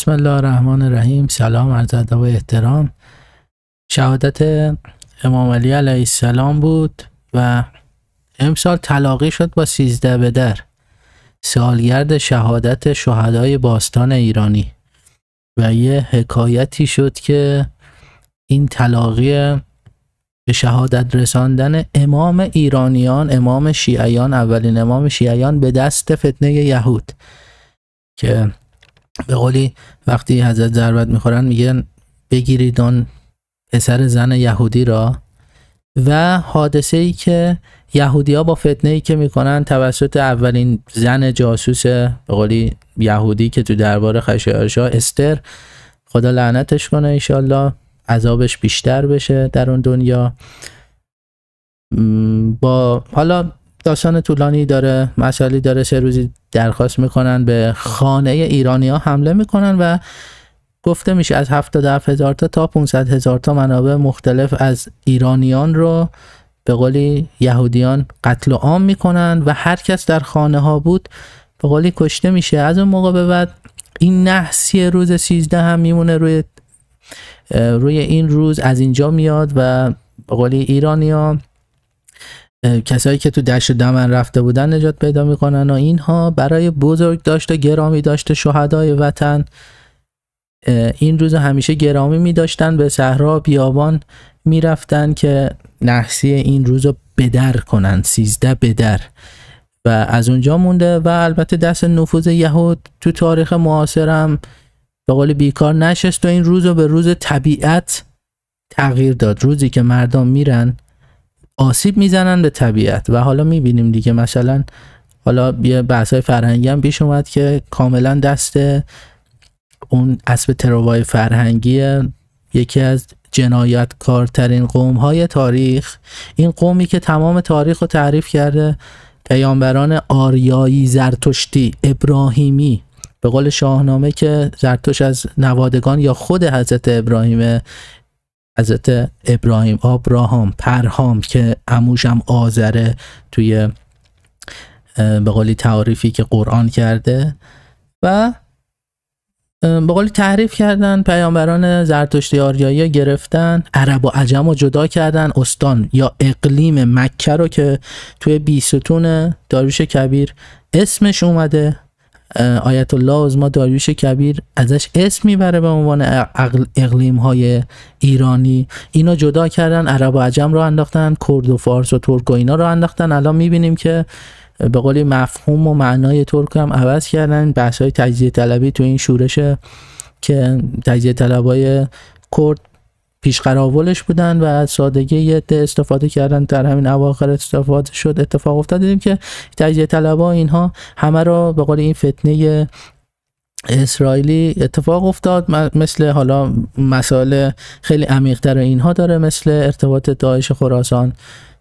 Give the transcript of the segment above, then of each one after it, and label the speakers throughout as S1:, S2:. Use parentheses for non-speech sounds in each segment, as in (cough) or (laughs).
S1: بسم الله الرحمن الرحیم سلام عرض ادب و احترام شهادت امام علی علیه السلام بود و امسال تلاقی شد با سیزده به در سالگرد شهادت شهدای باستان ایرانی و یه حکایتی شد که این طلاقی به شهادت رساندن امام ایرانیان امام شیعیان اولین امام شیعیان به دست فتنه یهود که به قولی وقتی حضرت ضربت میخورن میگن بگیرید آن پسر زن یهودی را و حادثه ای که یهودی ها با فتنه ای که میکنن توسط اولین زن جاسوس به قولی یهودی که تو دربار خشایارشا استر خدا لعنتش کنه ایشالله عذابش بیشتر بشه در اون دنیا با حالا داستان طولانی داره مسئله داره سه روزی درخواست میکنن به خانه ایرانی ها حمله میکنن و گفته میشه از 77 هزار تا تا 500 هزار تا منابع مختلف از ایرانیان رو به قولی یهودیان قتل و عام میکنن و هر کس در خانه ها بود به قولی کشته میشه از اون موقع به بعد این نحسی روز 13 هم میمونه روی روی این روز از اینجا میاد و به قولی ایرانیان کسایی که تو دشت دمن رفته بودن نجات پیدا میکنن و اینها برای بزرگ داشته گرامی داشته شهدای وطن این روز همیشه گرامی می داشتن به صحرا بیابان میرفتن که نحسی این روز رو بدر کنن سیزده بدر و از اونجا مونده و البته دست نفوذ یهود تو تاریخ معاصرم به قول بیکار نشست و این روز رو به روز طبیعت تغییر داد روزی که مردم میرن آسیب میزنن به طبیعت و حالا میبینیم دیگه مثلا حالا یه بحث های فرهنگی هم پیش اومد که کاملا دست اون اسب تروای فرهنگی یکی از جنایتکارترین قوم های تاریخ این قومی که تمام تاریخ رو تعریف کرده پیامبران آریایی زرتشتی ابراهیمی به قول شاهنامه که زرتوش از نوادگان یا خود حضرت ابراهیمه حضرت ابراهیم آبراهام پرهام که اموشم آذره توی به قولی تعریفی که قرآن کرده و به قولی تحریف کردن پیامبران زرتشتی آریایی گرفتن عرب و عجم رو جدا کردن استان یا اقلیم مکه رو که توی بیستون داروش کبیر اسمش اومده آیت الله ما داریوش کبیر ازش اسم میبره به عنوان اقلیم های ایرانی اینا جدا کردن عرب و عجم رو انداختن کرد و فارس و ترک و اینا رو انداختن الان میبینیم که به قولی مفهوم و معنای ترک هم عوض کردن بحث های تجزیه طلبی تو این شورش که تجزیه طلبای کرد پیش قراولش بودن و از سادگی یه استفاده کردن در همین اواخر استفاده شد اتفاق افتاد دیدیم که تجزیه طلبها اینها همه را به قول این فتنه اسرائیلی اتفاق افتاد مثل حالا مسائل خیلی عمیقتر اینها داره مثل ارتباط داعش خراسان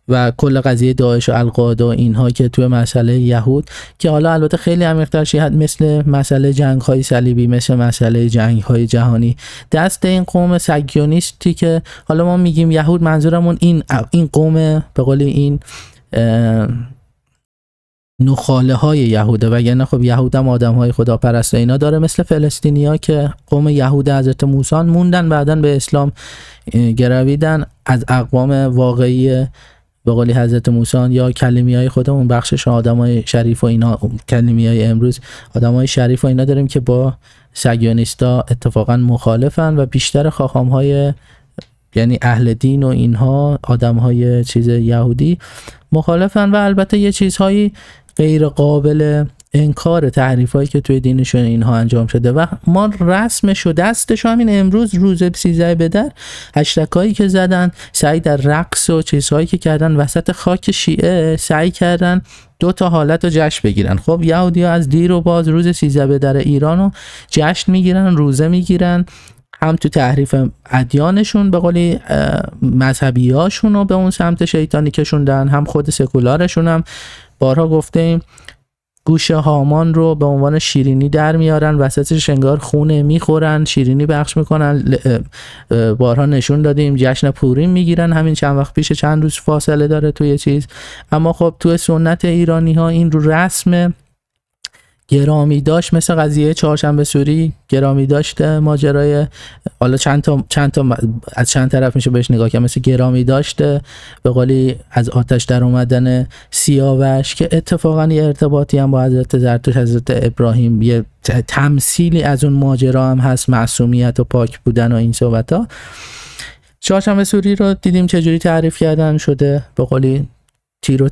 S1: و کل قضیه داعش و القاعده و اینها که توی مسئله یهود که حالا البته خیلی عمیق‌تر شاید مثل مسئله جنگ‌های صلیبی مثل مسئله جنگ‌های جهانی دست این قوم سگیونیستی که حالا ما میگیم یهود منظورمون این این قوم به قول این نخاله های یهوده وگرنه خب یهود هم آدم های پرسته اینا داره مثل فلسطینیا که قوم یهود حضرت موسان موندن بعدا به اسلام گرویدن از اقوام واقعی به قولی حضرت موسی یا کلمی های خودمون بخشش آدم های شریف و اینا کلمی های امروز آدم های شریف و اینا داریم که با سگیانیستا اتفاقا مخالفن و بیشتر خاخام های یعنی اهل دین و اینها آدم های چیز یهودی مخالفن و البته یه چیزهایی غیر قابل انکار تحریف هایی که توی دینشون اینها انجام شده و ما رسمش و دستش همین امروز روز 13 بدر هشتک هایی که زدن سعی در رقص و چیزهایی که کردن وسط خاک شیعه سعی کردن دو تا حالت رو جشن بگیرن خب یهودی از دیر و باز روز 13 بدر ایران رو جشن میگیرن روزه میگیرن هم تو تحریف ادیانشون به قولی مذهبی رو به اون سمت شیطانی کشوندن هم خود سکولارشون هم بارها گفتیم گوش هامان رو به عنوان شیرینی در میارن وسط انگار خونه میخورن شیرینی بخش میکنن بارها نشون دادیم جشن پوریم میگیرن همین چند وقت پیش چند روز فاصله داره توی چیز اما خب توی سنت ایرانی ها این رو رسم گرامی داشت مثل قضیه چهارشنبه سوری گرامی داشت ماجرای حالا چند تا, چند تا از چند طرف میشه بهش نگاه کرد مثل گرامی داشته به قولی از آتش در اومدن سیاوش که اتفاقا یه ارتباطی هم با حضرت زرتوش حضرت ابراهیم یه تمثیلی از اون ماجرا هم هست معصومیت و پاک بودن و این صحبت ها چهارشنبه سوری رو دیدیم جوری تعریف کردن شده به قولی تیر و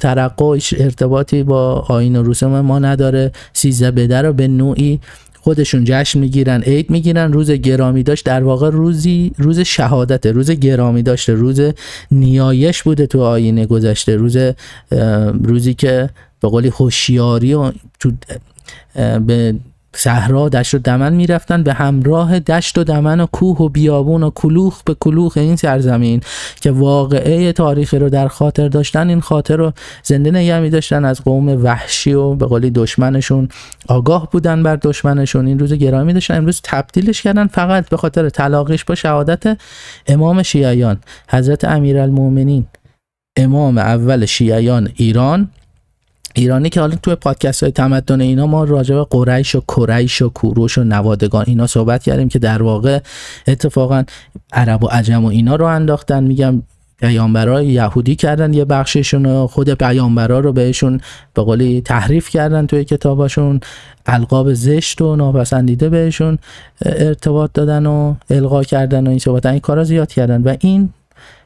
S1: ارتباطی با آین و رسوم ما نداره سیزه بده رو به نوعی خودشون جشن میگیرن عید میگیرن روز گرامی داشت در واقع روزی روز شهادت روز گرامی داشته روز نیایش بوده تو آینه گذشته روز روزی که به قولی هوشیاری و تو به صحرا دشت و دمن میرفتن به همراه دشت و دمن و کوه و بیابون و کلوخ به کلوخ این سرزمین که واقعه تاریخی رو در خاطر داشتن این خاطر رو زنده نگه می داشتن از قوم وحشی و به قولی دشمنشون آگاه بودن بر دشمنشون این روز گرامی داشتن امروز تبدیلش کردن فقط به خاطر تلاقیش با شهادت امام شیعیان حضرت امیرالمؤمنین امام اول شیعیان ایران ایرانی که حالا توی پادکست های تمدن اینا ما راجع به قریش و کریش و کوروش و نوادگان اینا صحبت کردیم که در واقع اتفاقا عرب و عجم و اینا رو انداختن میگم پیامبرای یهودی کردن یه بخششون و خود پیامبرا رو بهشون به قولی تحریف کردن توی کتاباشون القاب زشت و ناپسندیده بهشون ارتباط دادن و القا کردن و این صحبت این کارا زیاد کردن و این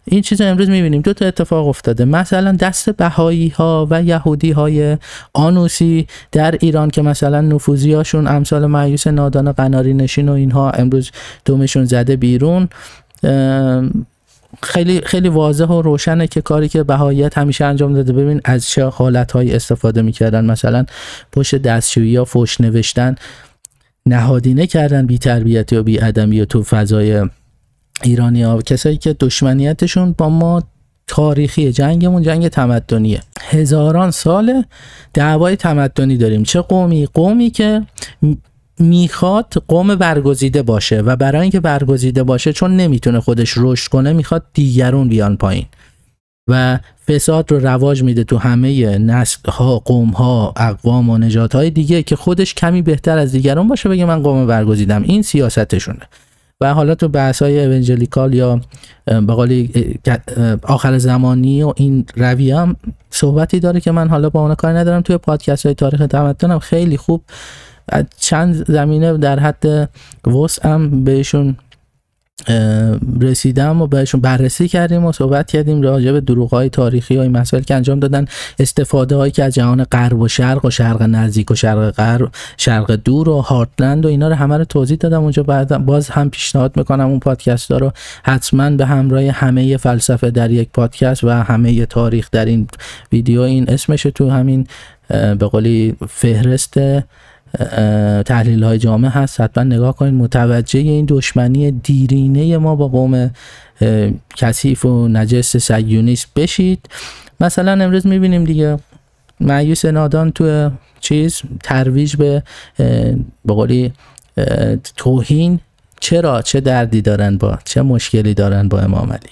S1: این چیز امروز میبینیم دو تا اتفاق افتاده مثلا دست بهایی ها و یهودی های آنوسی در ایران که مثلا نفوزی هاشون امثال معیوس نادان قناری نشین و اینها امروز دومشون زده بیرون خیلی خیلی واضح و روشنه که کاری که بهایت همیشه انجام داده ببین از چه حالت حالتهایی استفاده میکردن مثلا پشت دستشویی یا فوش نوشتن نهادینه کردن بی تربیتی و بی ادبی تو فضای ایرانی ها کسایی که دشمنیتشون با ما تاریخی جنگمون جنگ تمدنیه هزاران سال دعوای تمدنی داریم چه قومی قومی که میخواد قوم برگزیده باشه و برای اینکه برگزیده باشه چون نمیتونه خودش رشد کنه میخواد دیگرون بیان پایین و فساد رو رواج میده تو همه نسل ها قوم ها اقوام و نجات های دیگه که خودش کمی بهتر از دیگران باشه بگه من قوم برگزیدم این سیاستشونه و حالا تو بحث های اونجلیکال یا به آخر زمانی و این رویه هم صحبتی داره که من حالا با اون کار ندارم توی پادکست های تاریخ تمدنم خیلی خوب چند زمینه در حد وسعم بهشون رسیدم و بهشون بررسی کردیم و صحبت کردیم راجع به دروغ های تاریخی این مسائل که انجام دادن استفاده هایی که از جهان غرب و شرق و شرق نزدیک و شرق غرب شرق دور و هارتلند و اینا رو همه رو توضیح دادم اونجا بعد باز هم پیشنهاد میکنم اون پادکست ها رو حتما به همراه همه فلسفه در یک پادکست و همه تاریخ در این ویدیو این اسمش تو همین به قولی فهرست تحلیل های جامعه هست حتما نگاه کنید متوجه این دشمنی دیرینه ما با قوم کثیف و نجس سیونیست بشید مثلا امروز میبینیم دیگه معیوس نادان تو چیز ترویج به به قولی توهین چرا چه دردی دارن با چه مشکلی دارن با امام علی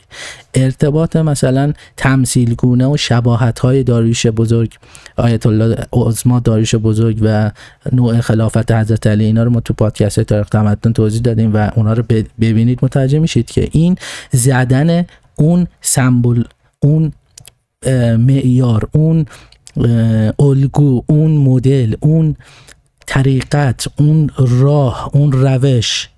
S1: ارتباط مثلا تمثیلگونه و شباهت های داریوش بزرگ آیت الله عظما داریوش بزرگ و نوع خلافت حضرت علی اینا رو ما تو پادکست تاریخ تمدن توضیح دادیم و اونا رو ببینید متوجه میشید که این زدن اون سمبل اون معیار اون الگو اون مدل اون طریقت اون راه اون روش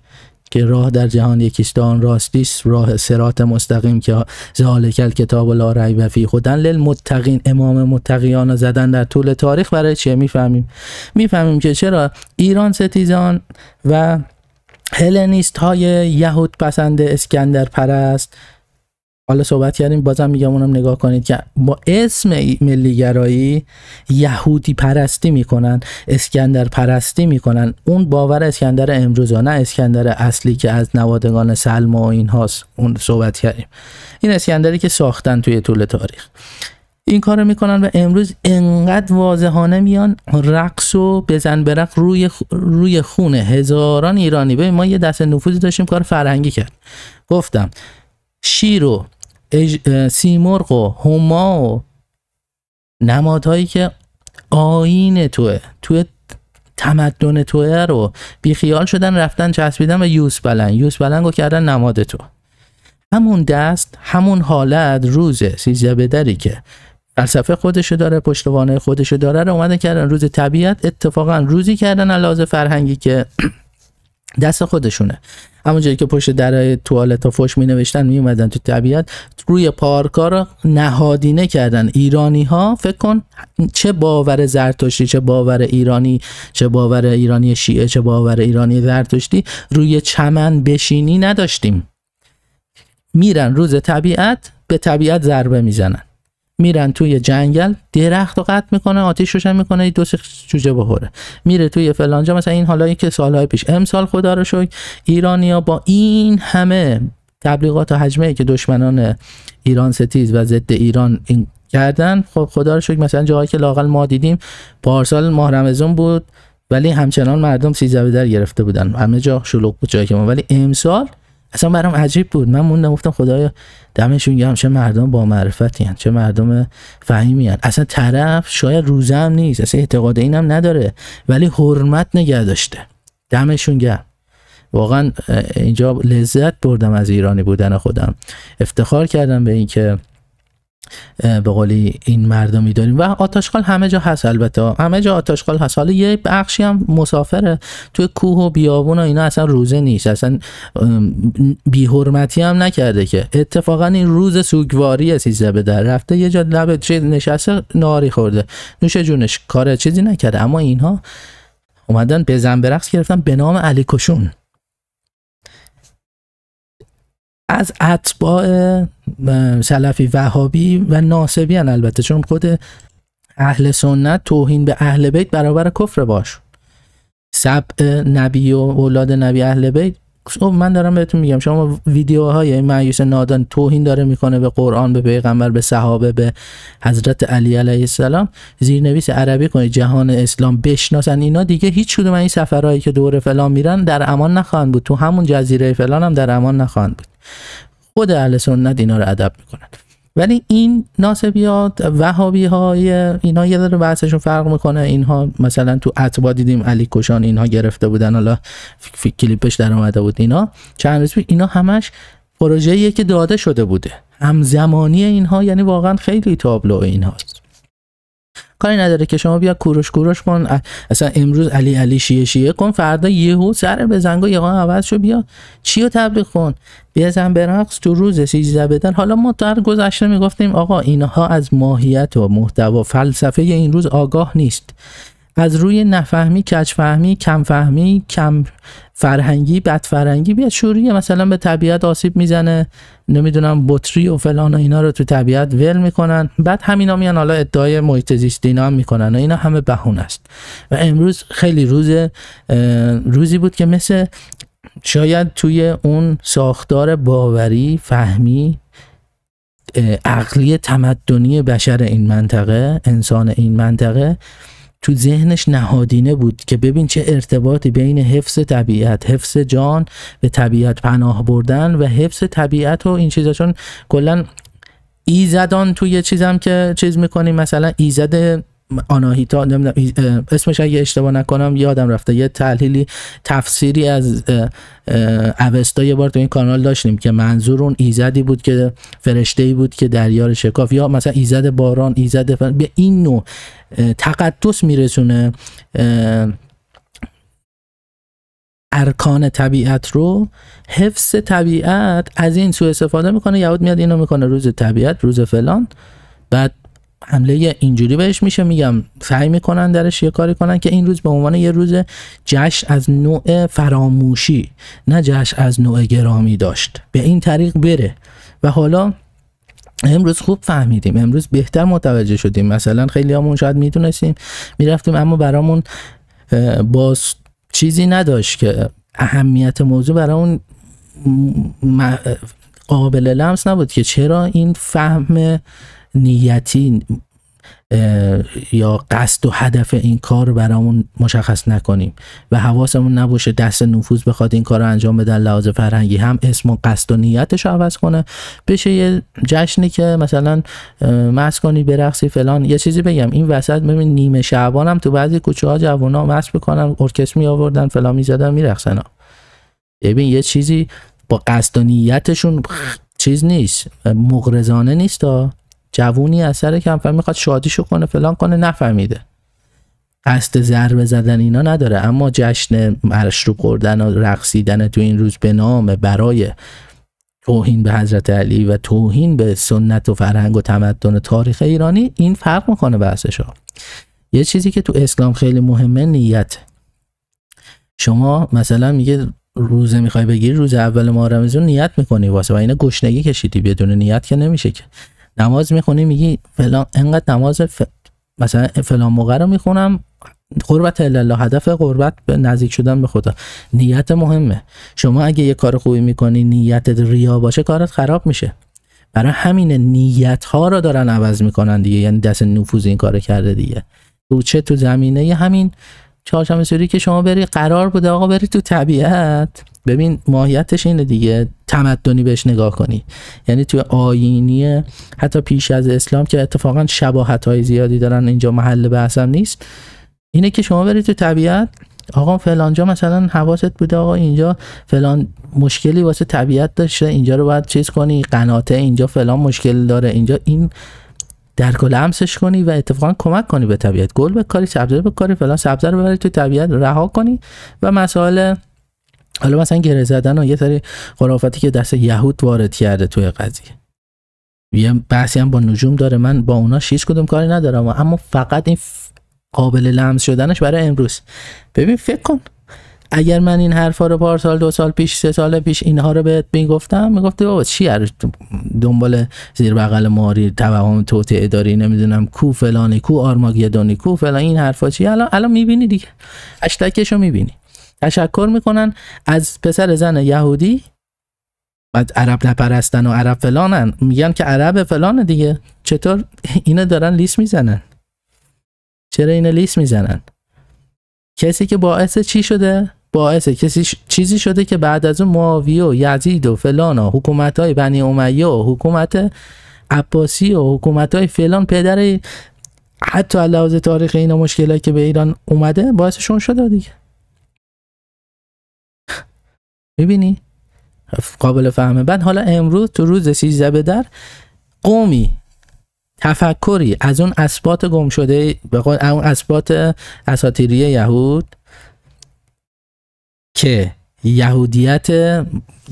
S1: که راه در جهان یکیست آن راستی راه سرات مستقیم که کتاب الکتاب لا و فی خودن للمتقین امام متقیان زدن در طول تاریخ برای چه میفهمیم میفهمیم که چرا ایران ستیزان و هلنیست های یهود پسند اسکندر پرست حالا صحبت کردیم بازم میگم اونم نگاه کنید که با اسم ملیگرایی یهودی پرستی میکنن اسکندر پرستی میکنن اون باور اسکندر امروز ها نه اسکندر اصلی که از نوادگان سلم و این هاست اون صحبت کردیم این اسکندری که ساختن توی طول تاریخ این کارو میکنن و امروز انقدر واضحانه میان رقص و بزن برق روی روی خونه هزاران ایرانی ببین ما یه دست نفوذی داشتیم کار فرهنگی کرد گفتم شیر و سیمرغ و هما و نمادهایی که آین توه تو تمدن توه رو بیخیال شدن رفتن چسبیدن و یوس بلن یوس بلنگو کردن نماد تو همون دست همون حالت روز سیزده بدری که فلسفه خودشو داره پشتوانه خودش داره رو اومدن کردن روز طبیعت اتفاقا روزی کردن علاوه فرهنگی که (clears throat) دست خودشونه جایی که پشت درای توالت ها فش می نوشتن می اومدن تو طبیعت روی پارکا رو نهادینه کردن ایرانی ها فکر کن چه باور زرتشتی چه باور ایرانی چه باور ایرانی شیعه چه باور ایرانی زرتشتی روی چمن بشینی نداشتیم میرن روز طبیعت به طبیعت ضربه میزنن میرن توی جنگل درخت رو قطع میکنه آتیش روشن میکنه دو سه جوجه بخوره میره توی فلانجا مثلا این حالا که سالهای پیش امسال خدا رو شکر ایرانیا با این همه تبلیغات و حجمه که دشمنان ایران ستیز و ضد ایران این کردن خب خدا رو شکر مثلا جایی که لاقل ما دیدیم پارسال ماه بود ولی همچنان مردم سیزده در گرفته بودن همه جا شلوغ بود جایی که ما ولی امسال اصلا برام عجیب بود من موندم گفتم خدایا دمشون گرم چه مردم با معرفتی هن. چه مردم فهیمی هن. اصلا طرف شاید روزه هم نیست اصلا اعتقاد این هم نداره ولی حرمت نگه داشته دمشون گرم واقعا اینجا لذت بردم از ایرانی بودن خودم افتخار کردم به اینکه به قولی این مردمی داریم و آتاشقال همه جا هست البته همه جا آتاشقال هست حالا یه بخشی هم مسافره توی کوه و بیابون و اینا اصلا روزه نیست اصلا بیحرمتی هم نکرده که اتفاقا این روز سوگواری سیزده به در رفته یه جا لب نشسته ناری خورده نوش جونش کار چیزی نکرده اما اینها اومدن به زنبرخص گرفتن به نام علی کشون از اطباع سلفی وهابی و هن البته چون خود اهل سنت توهین به اهل بیت برابر کفر باش سب نبی و اولاد نبی اهل بیت خب، من دارم بهتون میگم شما ویدیوهای معیوس نادان توهین داره میکنه به قرآن به پیغمبر به صحابه به حضرت علی علیه السلام زیرنویس عربی کنه جهان اسلام بشناسن اینا دیگه هیچ کدوم این سفرهایی که دور فلان میرن در امان نخواهند بود تو همون جزیره فلان هم در امان نخواهند بود خود اهل سنت اینا رو ادب میکنن ولی این ناسبیات وهابی های اینا یه ذره بحثشون فرق میکنه اینها مثلا تو اتبا دیدیم علی کشان اینها گرفته بودن حالا کلیپش در اومده بود اینا چند روز اینا همش پروژه‌ایه که داده شده بوده همزمانی اینها یعنی واقعا خیلی تابلو اینهاست کاری نداره که شما بیا کوروش کوروش کن اصلا امروز علی علی شیه شیه کن فردا یهو سر به و یقا عوض شو بیا چی رو تبلیغ کن زن برقص تو روز سیزده بدن حالا ما در گذشته میگفتیم آقا اینها از ماهیت و محتوا فلسفه این روز آگاه نیست از روی نفهمی کچفهمی کمفهمی کم فرهنگی بدفرهنگی بیاد شوریه مثلا به طبیعت آسیب میزنه نمیدونم بطری و فلان و اینا رو تو طبیعت ول میکنن بعد همینا میان حالا ادعای محیط زیست اینا هم میکنن و اینا همه بهون است و امروز خیلی روز روزی بود که مثل شاید توی اون ساختار باوری فهمی عقلی تمدنی بشر این منطقه انسان این منطقه تو ذهنش نهادینه بود که ببین چه ارتباطی بین حفظ طبیعت حفظ جان به طبیعت پناه بردن و حفظ طبیعت و این چیزا چون کلا ایزدان توی چیزم که چیز میکنیم مثلا ایزد آناهیتا نمیدونم اسمش اگه اشتباه نکنم یادم رفته یه تحلیلی تفسیری از اوستا یه بار تو این کانال داشتیم که منظور اون ایزدی بود که فرشته ای بود که دریار شکاف یا مثلا ایزد باران ایزد فلان به این نوع تقدس میرسونه ارکان طبیعت رو حفظ طبیعت از این سو استفاده میکنه یهود میاد اینو میکنه روز طبیعت روز فلان بعد حمله اینجوری بهش میشه میگم سعی میکنن درش یه کاری کنن که این روز به عنوان یه روز جشن از نوع فراموشی نه جشن از نوع گرامی داشت به این طریق بره و حالا امروز خوب فهمیدیم امروز بهتر متوجه شدیم مثلا خیلی همون شاید میدونستیم میرفتیم اما برامون باز چیزی نداشت که اهمیت موضوع برامون قابل لمس نبود که چرا این فهم نیتی یا قصد و هدف این کار رو برامون مشخص نکنیم و حواسمون نباشه دست نفوذ بخواد این کار رو انجام بده لحاظ فرهنگی هم اسم و قصد و نیتش رو عوض کنه بشه یه جشنی که مثلا مس کنی برقصی فلان یه چیزی بگم این وسط ببین نیمه شعبان هم تو بعضی کوچه ها ها مس بکنن ارکست می آوردن فلان میزدن میرقصن ببین یه چیزی با قصد و نیتشون چیز نیست مغرزانه نیست جوونی اثر کمفهم میخواد شادیشو کنه فلان کنه نفهمیده قصد ضربه زدن اینا نداره اما جشن مشروب خوردن و رقصیدن تو این روز به نام برای توهین به حضرت علی و توهین به سنت و فرهنگ و تمدن تاریخ ایرانی این فرق میکنه بحثش ها یه چیزی که تو اسلام خیلی مهمه نیت شما مثلا میگه روزه میخوای بگیری روز اول ماه رمزون نیت میکنی واسه و اینه گشنگی کشیدی بدون نیت که نمیشه که نماز میخونی میگی فلان انقدر نماز ف... مثلا فلان موقع رو میخونم قربت الله هدف قربت به نزدیک شدن به خدا نیت مهمه شما اگه یه کار خوبی میکنی نیتت ریا باشه کارت خراب میشه برای همین نیت ها رو دارن عوض میکنن دیگه یعنی دست نفوذ این کار کرده دیگه تو چه تو زمینه همین چهارشنبه سوری که شما بری قرار بوده آقا بری تو طبیعت ببین ماهیتش اینه دیگه تمدنی بهش نگاه کنی یعنی توی آینی حتی پیش از اسلام که اتفاقا شباهت های زیادی دارن اینجا محل بحثم نیست اینه که شما برید تو طبیعت آقا فلانجا مثلا حواست بوده آقا اینجا فلان مشکلی واسه طبیعت داشته اینجا رو باید چیز کنی قناته اینجا فلان مشکل داره اینجا این در گل امسش کنی و اتفاقا کمک کنی به طبیعت گل بکاری سبزه بکاری فلان سبزه رو ببری تو طبیعت رها کنی و مسائل حالا مثلا گره زدن و یه سری خرافاتی که دست یهود وارد کرده توی قضیه یه بحثی هم با نجوم داره من با اونا هیچ کدوم کاری ندارم اما فقط این قابل لمس شدنش برای امروز ببین فکر کن اگر من این حرفا رو پارسال دو سال پیش سه سال پیش اینها رو بهت میگفتم میگفتی بابا چی دنبال زیر بغل ماری توهم توت داری نمیدونم کو فلانی کو آرماگیدونی کو فلان این حرفا چی الان الان میبینی دیگه اشتکشو میبینی تشکر میکنن از پسر زن یهودی بعد عرب نپرستن و عرب فلانن میگن که عرب فلان دیگه چطور اینا دارن لیست میزنن چرا اینا لیست میزنن کسی که باعث چی شده باعث کسی چیزی شده که بعد از اون معاویه و یزید و فلان و حکومت های بنی امیه و حکومت عباسی و حکومت های فلان پدر حتی علاوه تاریخ اینا مشکلایی که به ایران اومده باعثشون شده دیگه میبینی قابل فهمه بعد حالا امروز تو روز سیزده به در قومی تفکری از اون اثبات گم شده به اون اثبات اساتیری یهود که یهودیت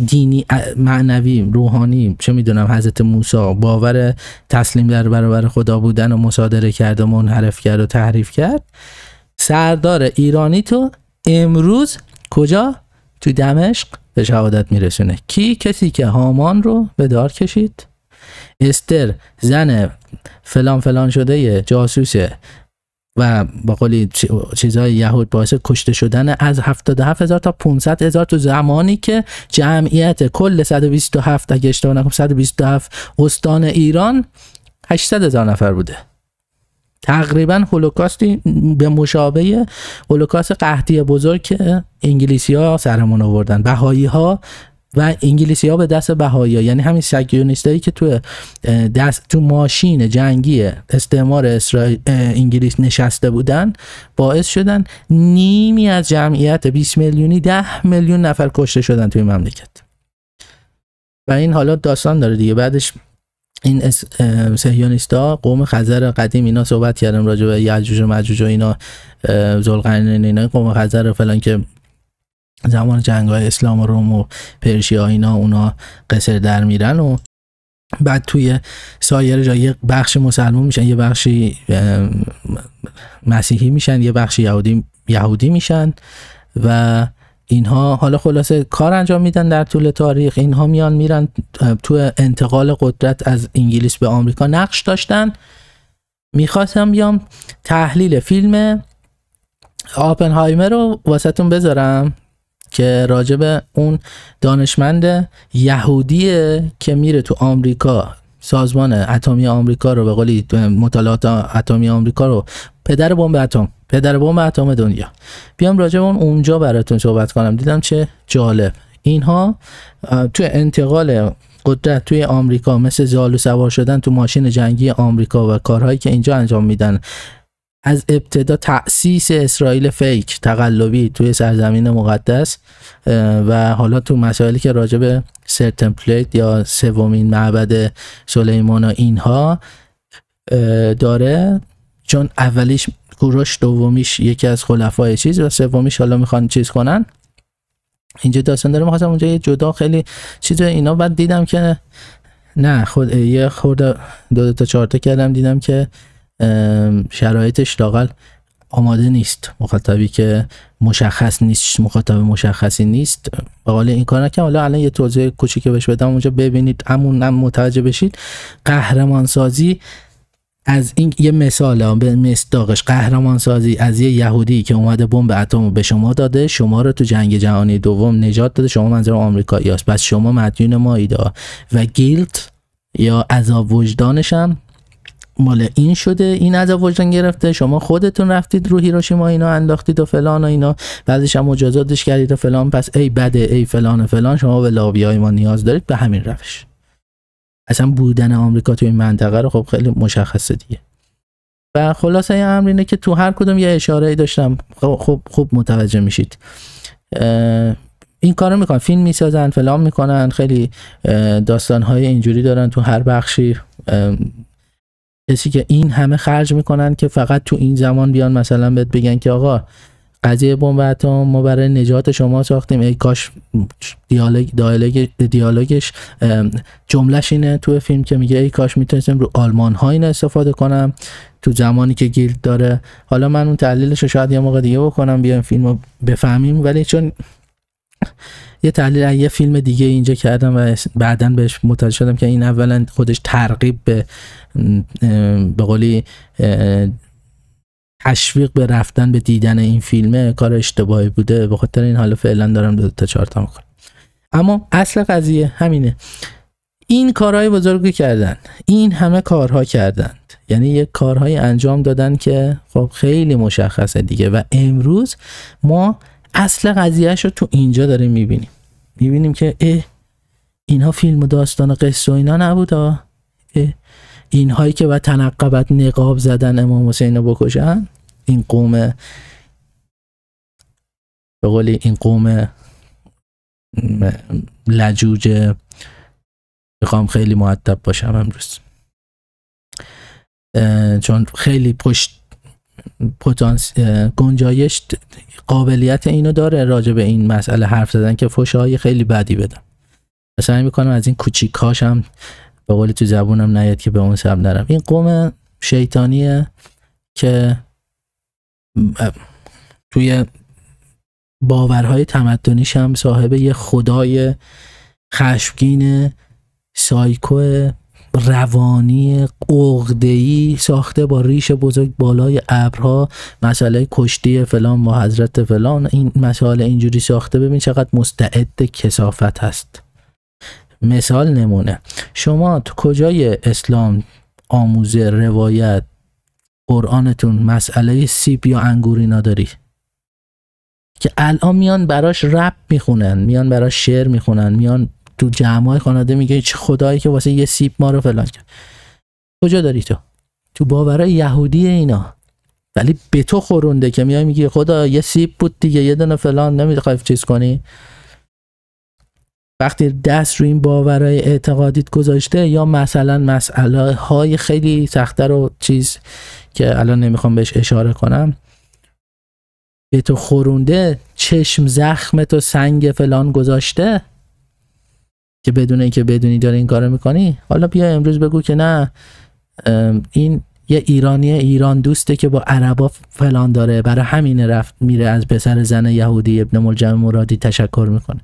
S1: دینی معنوی روحانی چه میدونم حضرت موسی باور تسلیم در برابر خدا بودن و مصادره کرد و منحرف کرد و تحریف کرد سردار ایرانی تو امروز کجا تو دمشق به شهادت میرسونه کی کسی که هامان رو به دار کشید استر زن فلان فلان شده جاسوسه و با قولی چیزهای یهود باعث کشته شدن از 77 هزار تا 500 هزار تو زمانی که جمعیت کل 127 اگه اشتباه نکنم 127 استان ایران 800 هزار نفر بوده تقریبا هولوکاستی به مشابه هولوکاست قحطی بزرگ که انگلیسی ها سرمون آوردن بهایی ها و انگلیسی ها به دست بهایی ها. یعنی همین سکیونیست که تو دست تو ماشین جنگی استعمار اسرائیل انگلیس نشسته بودن باعث شدن نیمی از جمعیت 20 میلیونی 10 میلیون نفر کشته شدن توی مملکت و این حالا داستان داره دیگه بعدش این اس... سهیونیستا قوم خزر قدیم اینا صحبت کردم راجع به یعجوج و مجوج و اینا زلغنین اینا قوم خزر فلان که زمان جنگ های اسلام و روم و پرشیا اینا اونا قصر در میرن و بعد توی سایر جا یه بخش مسلمون میشن یه بخشی مسیحی میشن یه بخشی یهودی یهودی میشن و اینها حالا خلاصه کار انجام میدن در طول تاریخ اینها میان میرن تو انتقال قدرت از انگلیس به آمریکا نقش داشتن میخواستم بیام تحلیل فیلم آپنهایمر رو واسهتون بذارم که راجب اون دانشمند یهودیه که میره تو آمریکا سازمان اتمی آمریکا رو به قولی مطالعات اتمی آمریکا رو پدر بمب اتم پدر بوم اتم دنیا بیام راجع اون اونجا براتون صحبت کنم دیدم چه جالب اینها توی انتقال قدرت توی آمریکا مثل زالو سوار شدن تو ماشین جنگی آمریکا و کارهایی که اینجا انجام میدن از ابتدا تأسیس اسرائیل فیک تقلبی توی سرزمین مقدس و حالا تو مسائلی که راجع به سرتمپلیت یا سومین معبد سلیمان و اینها داره چون اولیش کوروش دومیش یکی از خلفای چیز و سومیش حالا میخوان چیز کنن اینجا داستان داره میخواستم اونجا یه جدا خیلی چیز اینا بعد دیدم که نه خود یه خورده دو تا چهار تا کردم دیدم که شرایطش لاقل آماده نیست مخاطبی که مشخص نیست مخاطب مشخصی نیست به این کار که حالا الان یه توضیح کوچیک بهش بدم اونجا ببینید همون هم متوجه بشید قهرمان از این یه مثال به مصداقش قهرمان سازی از یه یهودی که اومده بمب اتم به شما داده شما رو تو جنگ جهانی دوم نجات داده شما منظور آمریکایی پس شما مدیون ما ایدا و گیلت یا عذاب وجدانش مال این شده این عذاب وجدان گرفته شما خودتون رفتید رو هیروشیما اینا انداختید و فلان و اینا بعدش هم مجازاتش کردید و فلان پس ای بده ای فلان و فلان شما به لابیای ما نیاز دارید به همین روش اصلا بودن آمریکا تو این منطقه رو خب خیلی مشخصه دیگه و خلاصه امر اینه که تو هر کدوم یه اشاره ای داشتم خب،, خب خوب متوجه میشید این کارو میکنن فیلم میسازن فلان میکنن خیلی داستان های اینجوری دارن تو هر بخشی کسی که این همه خرج میکنن که فقط تو این زمان بیان مثلا بهت بگن که آقا قضیه بمب اتم ما برای نجات شما ساختیم ای کاش دیالوگ دیالوگ دیالوگش جملهش اینه تو فیلم که میگه ای کاش میتونستم رو آلمان ها این استفاده کنم تو زمانی که گیلد داره حالا من اون تحلیلش رو شاید یه موقع دیگه بکنم بیایم فیلم رو بفهمیم ولی چون یه تحلیل یه فیلم دیگه اینجا کردم و بعدا بهش متوجه شدم که این اولا خودش ترغیب به به قولی تشویق به رفتن به دیدن این فیلمه کار اشتباهی بوده به خاطر این حالا فعلا دارم دو تا چهار تا اما اصل قضیه همینه این کارهای بزرگی کردن این همه کارها کردند یعنی یک کارهایی انجام دادن که خب خیلی مشخصه دیگه و امروز ما اصل قضیهش رو تو اینجا داریم میبینیم میبینیم که اه اینها فیلم و داستان و قصه و اینا نبود اینهایی که و تنقبت نقاب زدن امام حسین رو بکشن این قوم
S2: به قولی این قوم لجوج میخوام خیلی معدب باشم امروز
S1: چون خیلی پشت پتانس گنجایش قابلیت اینو داره راجع به این مسئله حرف زدن که فوشهای خیلی بدی بدم می میکنم از این کوچیکاش هم به قولی تو زبونم نیاد که به اون سب نرم این قوم شیطانیه که توی باورهای تمدنیش هم صاحب یه خدای خشمگین سایکو روانی قغدهی ساخته با ریش بزرگ بالای ابرها مسئله کشتی فلان و حضرت فلان این مسئله اینجوری ساخته ببین چقدر مستعد کسافت هست مثال نمونه شما تو کجای اسلام آموزه روایت قرآنتون مسئله سیب یا انگوری نداری که الان میان براش رب میخونن میان براش شعر میخونن میان تو جمعای خانواده میگه چه خدایی که واسه یه سیب ما رو فلان کرد کجا داری تو تو باورای یهودی اینا ولی به تو خورنده که میای میگی خدا یه سیب بود دیگه یه دونه فلان نمیخوای چیز کنی وقتی دست رو این باورهای اعتقادیت گذاشته یا مثلا مسئله های خیلی سخته رو چیز که الان نمیخوام بهش اشاره کنم به تو خورونده چشم زخم تو سنگ فلان گذاشته که بدون اینکه بدونی داره این کارو میکنی حالا بیا امروز بگو که نه این یه ایرانی ایران دوسته که با عربا فلان داره برای همین رفت میره از پسر زن یهودی ابن ملجم مرادی تشکر میکنه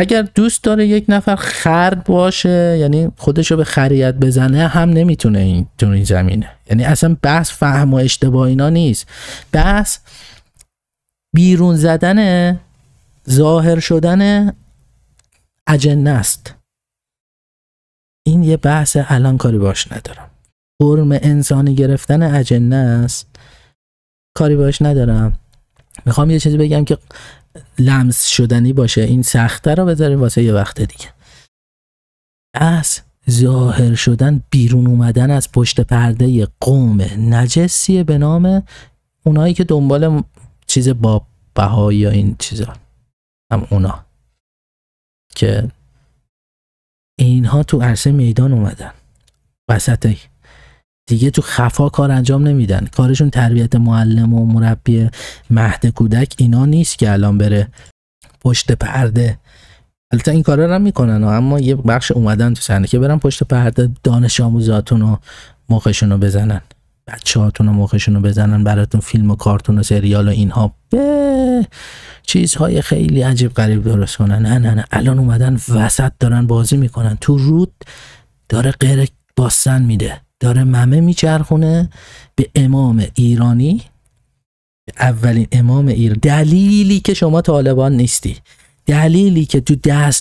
S1: اگر دوست داره یک نفر خرد باشه یعنی خودش رو به خریت بزنه هم نمیتونه این تو این زمینه یعنی اصلا بحث فهم و اشتباه اینا نیست بحث بیرون زدن ظاهر شدن اجنه است این یه بحث الان کاری باش ندارم فرم انسانی گرفتن اجنه است کاری باش ندارم میخوام یه چیزی بگم که لمس شدنی باشه این سخته رو بذاریم واسه یه وقت دیگه از ظاهر شدن بیرون اومدن از پشت پرده قوم نجسیه به نام
S2: اونایی که دنبال چیز با بهایی یا این چیزا هم اونا که اینها تو عرصه میدان اومدن وسطی دیگه تو خفا کار انجام نمیدن کارشون
S1: تربیت معلم و مربی مهد کودک اینا نیست که الان بره پشت پرده البته این کارا رو میکنن اما یه بخش اومدن تو صحنه که برن پشت پرده دانش آموزاتون و رو بزنن بچه هاتون و مخشون رو بزنن براتون فیلم و کارتون و سریال و اینها به چیزهای خیلی عجیب غریب درست کنن نه نه نه الان اومدن وسط دارن بازی میکنن تو رود داره غیر باستن میده داره ممه میچرخونه به امام ایرانی به اولین امام ایران دلیلی که شما طالبان نیستی دلیلی که تو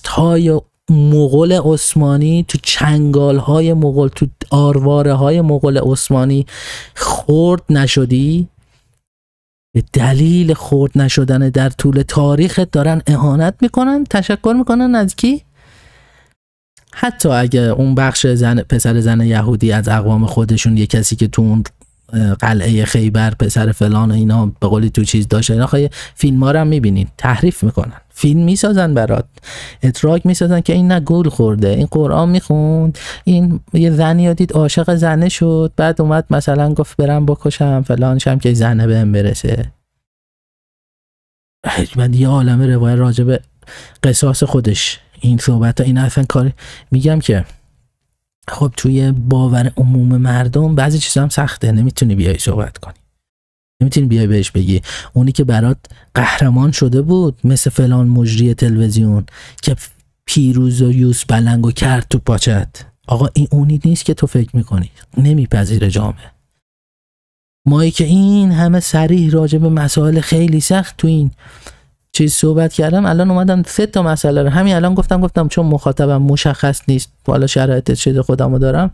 S1: های مغول عثمانی تو چنگال های مغول تو آرواره های مغول عثمانی خورد نشدی به دلیل خورد نشدن در طول تاریخ دارن اهانت میکنن تشکر میکنن از کی حتی اگه اون بخش زن پسر زن یهودی از اقوام خودشون یه کسی که تو اون قلعه خیبر پسر فلان و اینا به قولی تو چیز داشت اینا خواهی فیلم ها رو هم میبینین تحریف میکنن فیلم میسازن برات اتراک میسازن که این نه گل خورده این قرآن میخوند این یه زنی رو دید عاشق زنه شد بعد اومد مثلا گفت برم بکشم فلان شم که زنه هم برسه بعد یه عالم روایت راجب قصاص خودش این صحبت ها این اصلا کار میگم که خب توی باور عموم مردم بعضی چیزا هم سخته نمیتونی بیای صحبت کنی نمیتونی بیای بهش بگی اونی که برات قهرمان شده بود مثل فلان مجری تلویزیون که پیروز و یوس بلنگو کرد تو پاچت آقا این اونی نیست که تو فکر میکنی نمیپذیره جامعه مایی که این همه سریح راجب به مسائل خیلی سخت تو این چیز صحبت کردم الان اومدم سه تا مسئله رو همین الان گفتم گفتم چون مخاطبم مشخص نیست حالا شرایط چیز خودمو دارم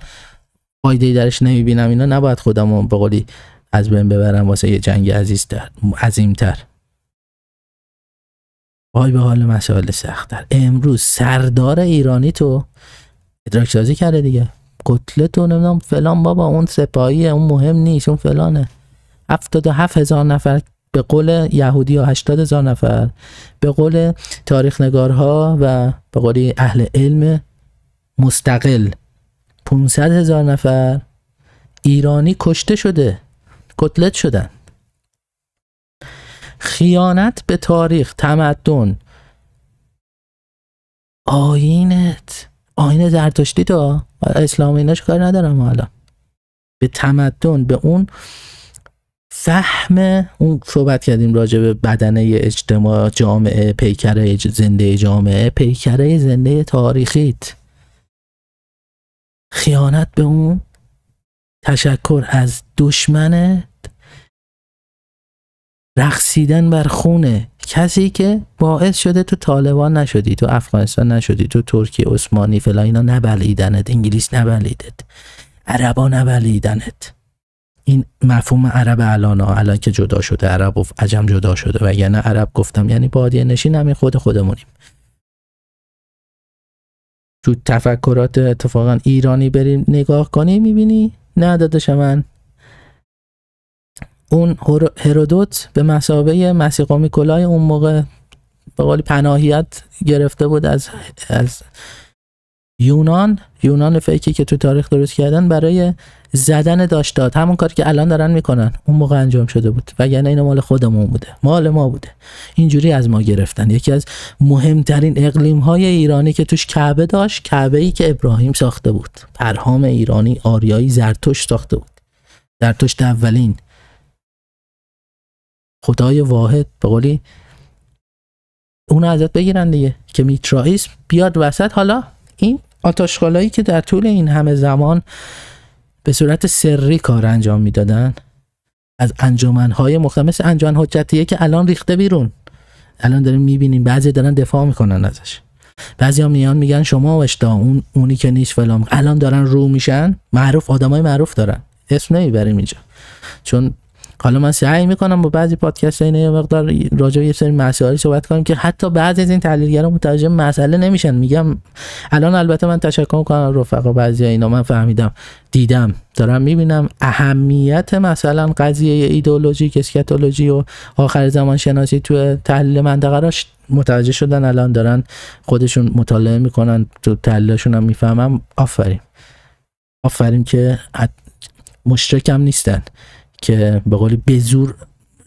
S1: فایده درش نمیبینم اینا نباید خودمو به قولی از بین ببرم واسه یه جنگ عزیز در عظیمتر وای به حال مسائل سختتر امروز سردار ایرانی تو ادراک سازی کرده دیگه قتل تو نمیدونم فلان بابا اون سپاهی اون مهم نیست اون فلانه هفتاد هزار نفر به قول یهودی ها 80 هزار نفر به قول تاریخ نگارها و به قول اهل علم مستقل 500 هزار نفر ایرانی کشته شده کتلت شدن خیانت به تاریخ تمدن آینت آینه زرتشتی تا اسلام ایناش کار ندارم حالا به تمدن به اون سهم اون صحبت کردیم راجع به بدنه اجتماع جامعه پیکره زنده جامعه پیکره زنده تاریخیت
S2: خیانت به اون تشکر از دشمنت رقصیدن بر خونه کسی که باعث شده
S1: تو طالبان نشدی تو افغانستان نشدی تو ترکیه عثمانی فلان اینا نبلیدنت انگلیس نبلیدت عربا نبلیدنت این مفهوم عرب الان ها الان که جدا شده عرب و عجم جدا شده و یعنی عرب گفتم یعنی بادیه نشین همین خود
S2: خودمونیم تو تفکرات اتفاقا ایرانی بریم نگاه کنی میبینی نه داداش من
S1: اون هرودوت به مسابقه مسیقا میکولای اون موقع به پناهیت گرفته بود از از یونان یونان فیکی که تو تاریخ درست کردن برای زدن داشت داد همون کاری که الان دارن میکنن اون موقع انجام شده بود یعنی این مال خودمون بوده مال ما بوده اینجوری از ما گرفتن یکی از مهمترین اقلیم های ایرانی که توش کعبه داشت کعبه ای که ابراهیم ساخته بود پرهام ایرانی آریایی زرتوش ساخته بود توش اولین خدای واحد به قولی اون ازت بگیرن دیگه که میترائیسم بیاد وسط حالا آتاشخالایی که در طول این همه زمان به صورت سری کار انجام میدادن از انجمنهای مختلف مثل انجمن حجتیه که الان ریخته بیرون الان داریم میبینیم بعضی دارن دفاع میکنن ازش بعضی ها میان میگن شما وشتا اون اونی که نیست فلان الان دارن رو میشن معروف آدمای معروف دارن اسم نمیبریم اینجا چون حالا من سعی میکنم با بعضی پادکست های یه مقدار راجع به سری مسائل صحبت کنم که حتی بعضی از این تحلیلگرا متوجه مسئله نمیشن میگم الان البته من تشکر میکنم رفقا بعضی اینا من فهمیدم دیدم دارم میبینم اهمیت مثلا قضیه ایدئولوژی اسکاتولوژی و آخر زمان شناسی تو تحلیل منطقه را متوجه شدن الان دارن خودشون مطالعه میکنن تو تحلیلشون هم میفهمم آفرین آفرین که مشترکم نیستن که به قول زور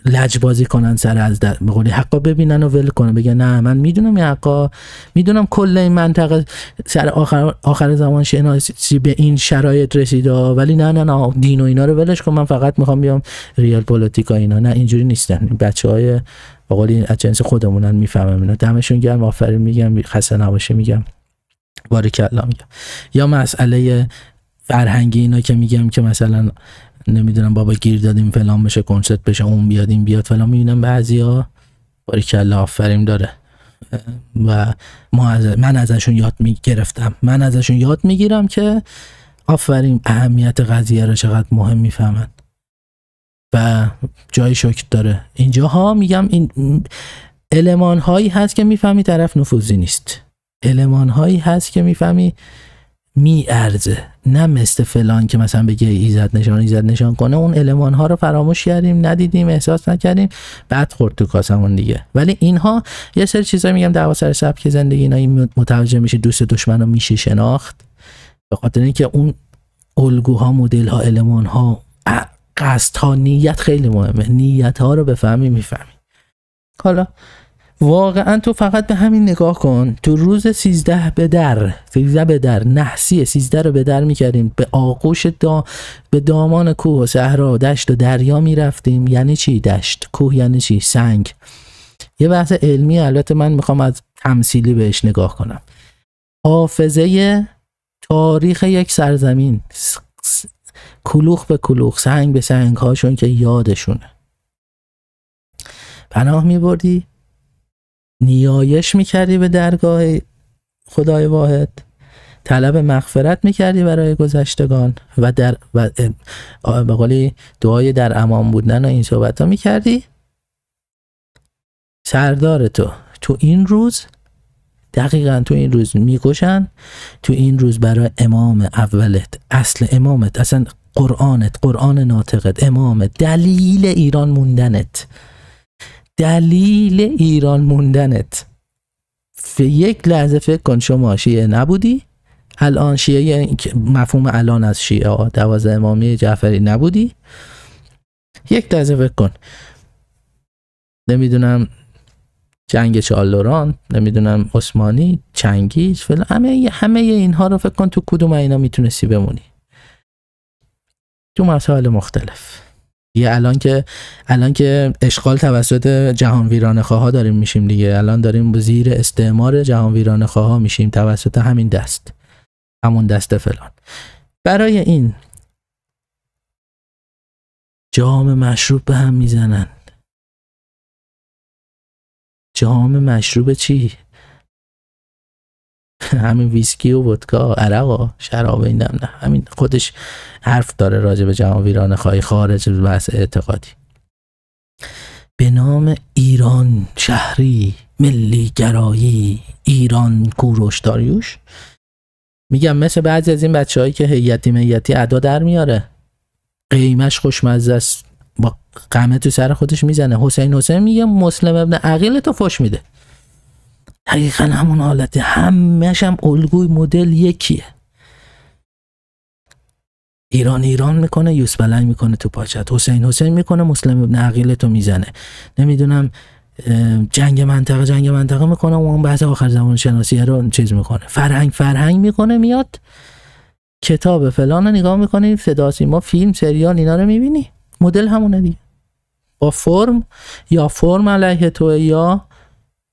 S1: لج بازی کنن سر از در به قولی حقا ببینن و ول کنن بگن نه من میدونم این حقا میدونم کل این منطقه سر آخر, آخر زمان شناسی به این شرایط رسیده ولی نه نه نه دین و اینا رو ولش کن من فقط میخوام بیام ریال پولیتیکا اینا نه اینجوری نیستن بچه های به قولی از جنس خودمونن میفهمم اینا دمشون گرم آفرین میگم خسته نباشه میگم بارک الله میگم یا مسئله فرهنگی اینا که میگم که مثلا نمیدونم بابا گیر دادیم فلان بشه کنسرت بشه اون بیاد این بیاد فلان میبینم بعضیا باری کلا آفرین داره و ما از من ازشون یاد می گرفتم من ازشون یاد میگیرم که آفرین اهمیت قضیه رو چقدر مهم میفهمن و جای شکر داره اینجا ها میگم این المان هایی هست که میفهمی طرف نفوذی نیست المان هایی هست که میفهمی میارزه نه مثل فلان که مثلا بگه ایزد نشان ایزد نشان کنه اون المان ها رو فراموش کردیم ندیدیم احساس نکردیم بعد خورد تو کاسمون دیگه ولی اینها یه سری چیزا میگم دعوا سر سبک زندگی اینا این متوجه میشه دوست دشمن رو میشه شناخت به خاطر اینکه اون الگوها مدل ها المان ها قصد ها نیت خیلی مهمه نیت ها رو بفهمی میفهمی حالا واقعا تو فقط به همین نگاه کن تو روز 13 به در به در نحسی 13 رو به در میکردیم به آغوش به دامان کوه و صحرا و دشت و دریا میرفتیم یعنی چی دشت کوه یعنی چی سنگ یه بحث علمی البته من میخوام از تمثیلی بهش نگاه کنم حافظه تاریخ یک سرزمین کلوخ به کلوخ سنگ به سنگ هاشون که یادشونه پناه بردی؟ نیایش میکردی به درگاه خدای واحد طلب مغفرت میکردی برای گذشتگان و در و به قولی دعای در امام بودن و این صحبت ها میکردی سردار تو تو این روز دقیقا تو این روز میکشن تو این روز برای امام اولت اصل امامت اصلا قرآنت قرآن ناطقت امامت دلیل ایران موندنت دلیل ایران موندنت به یک لحظه فکر کن شما شیعه نبودی الان شیعه یعنی مفهوم الان از شیعه دواز دوازه امامی جعفری نبودی یک لحظه فکر کن نمیدونم جنگ چالوران نمیدونم عثمانی چنگیز همه همه اینها رو فکر کن تو کدوم اینا میتونستی بمونی تو مسائل مختلف دیگه الان که الان که اشغال توسط جهان ویران ها داریم میشیم دیگه الان داریم زیر استعمار جهان ویران ها میشیم توسط همین دست همون دست فلان
S2: برای این جام مشروب به هم میزنند جام مشروب چی (laughs) همین ویسکی و ودکا عرقا شراب این
S1: نه همین خودش حرف داره راجع به جمع ویران خواهی خارج بحث اعتقادی به نام ایران شهری ملی گرایی ایران کوروش داریوش میگم مثل بعضی از این بچه هایی که هیتی میتی ادا در میاره قیمش خوشمزه است با قمه تو سر خودش میزنه حسین حسین میگه مسلم ابن عقیل تو فش میده دقیقا همون حالته همش هم الگوی مدل یکیه ایران ایران میکنه یوس بلنگ میکنه تو پاچت حسین حسین میکنه مسلم ابن تو میزنه نمیدونم جنگ منطقه جنگ منطقه میکنه و اون بحث آخر زمان شناسی رو چیز میکنه فرهنگ فرهنگ میکنه میاد کتاب فلان رو نگاه میکنی فداسی ما فیلم سریال اینا رو میبینی مدل همونه دیگه با فرم یا فرم علیه تو یا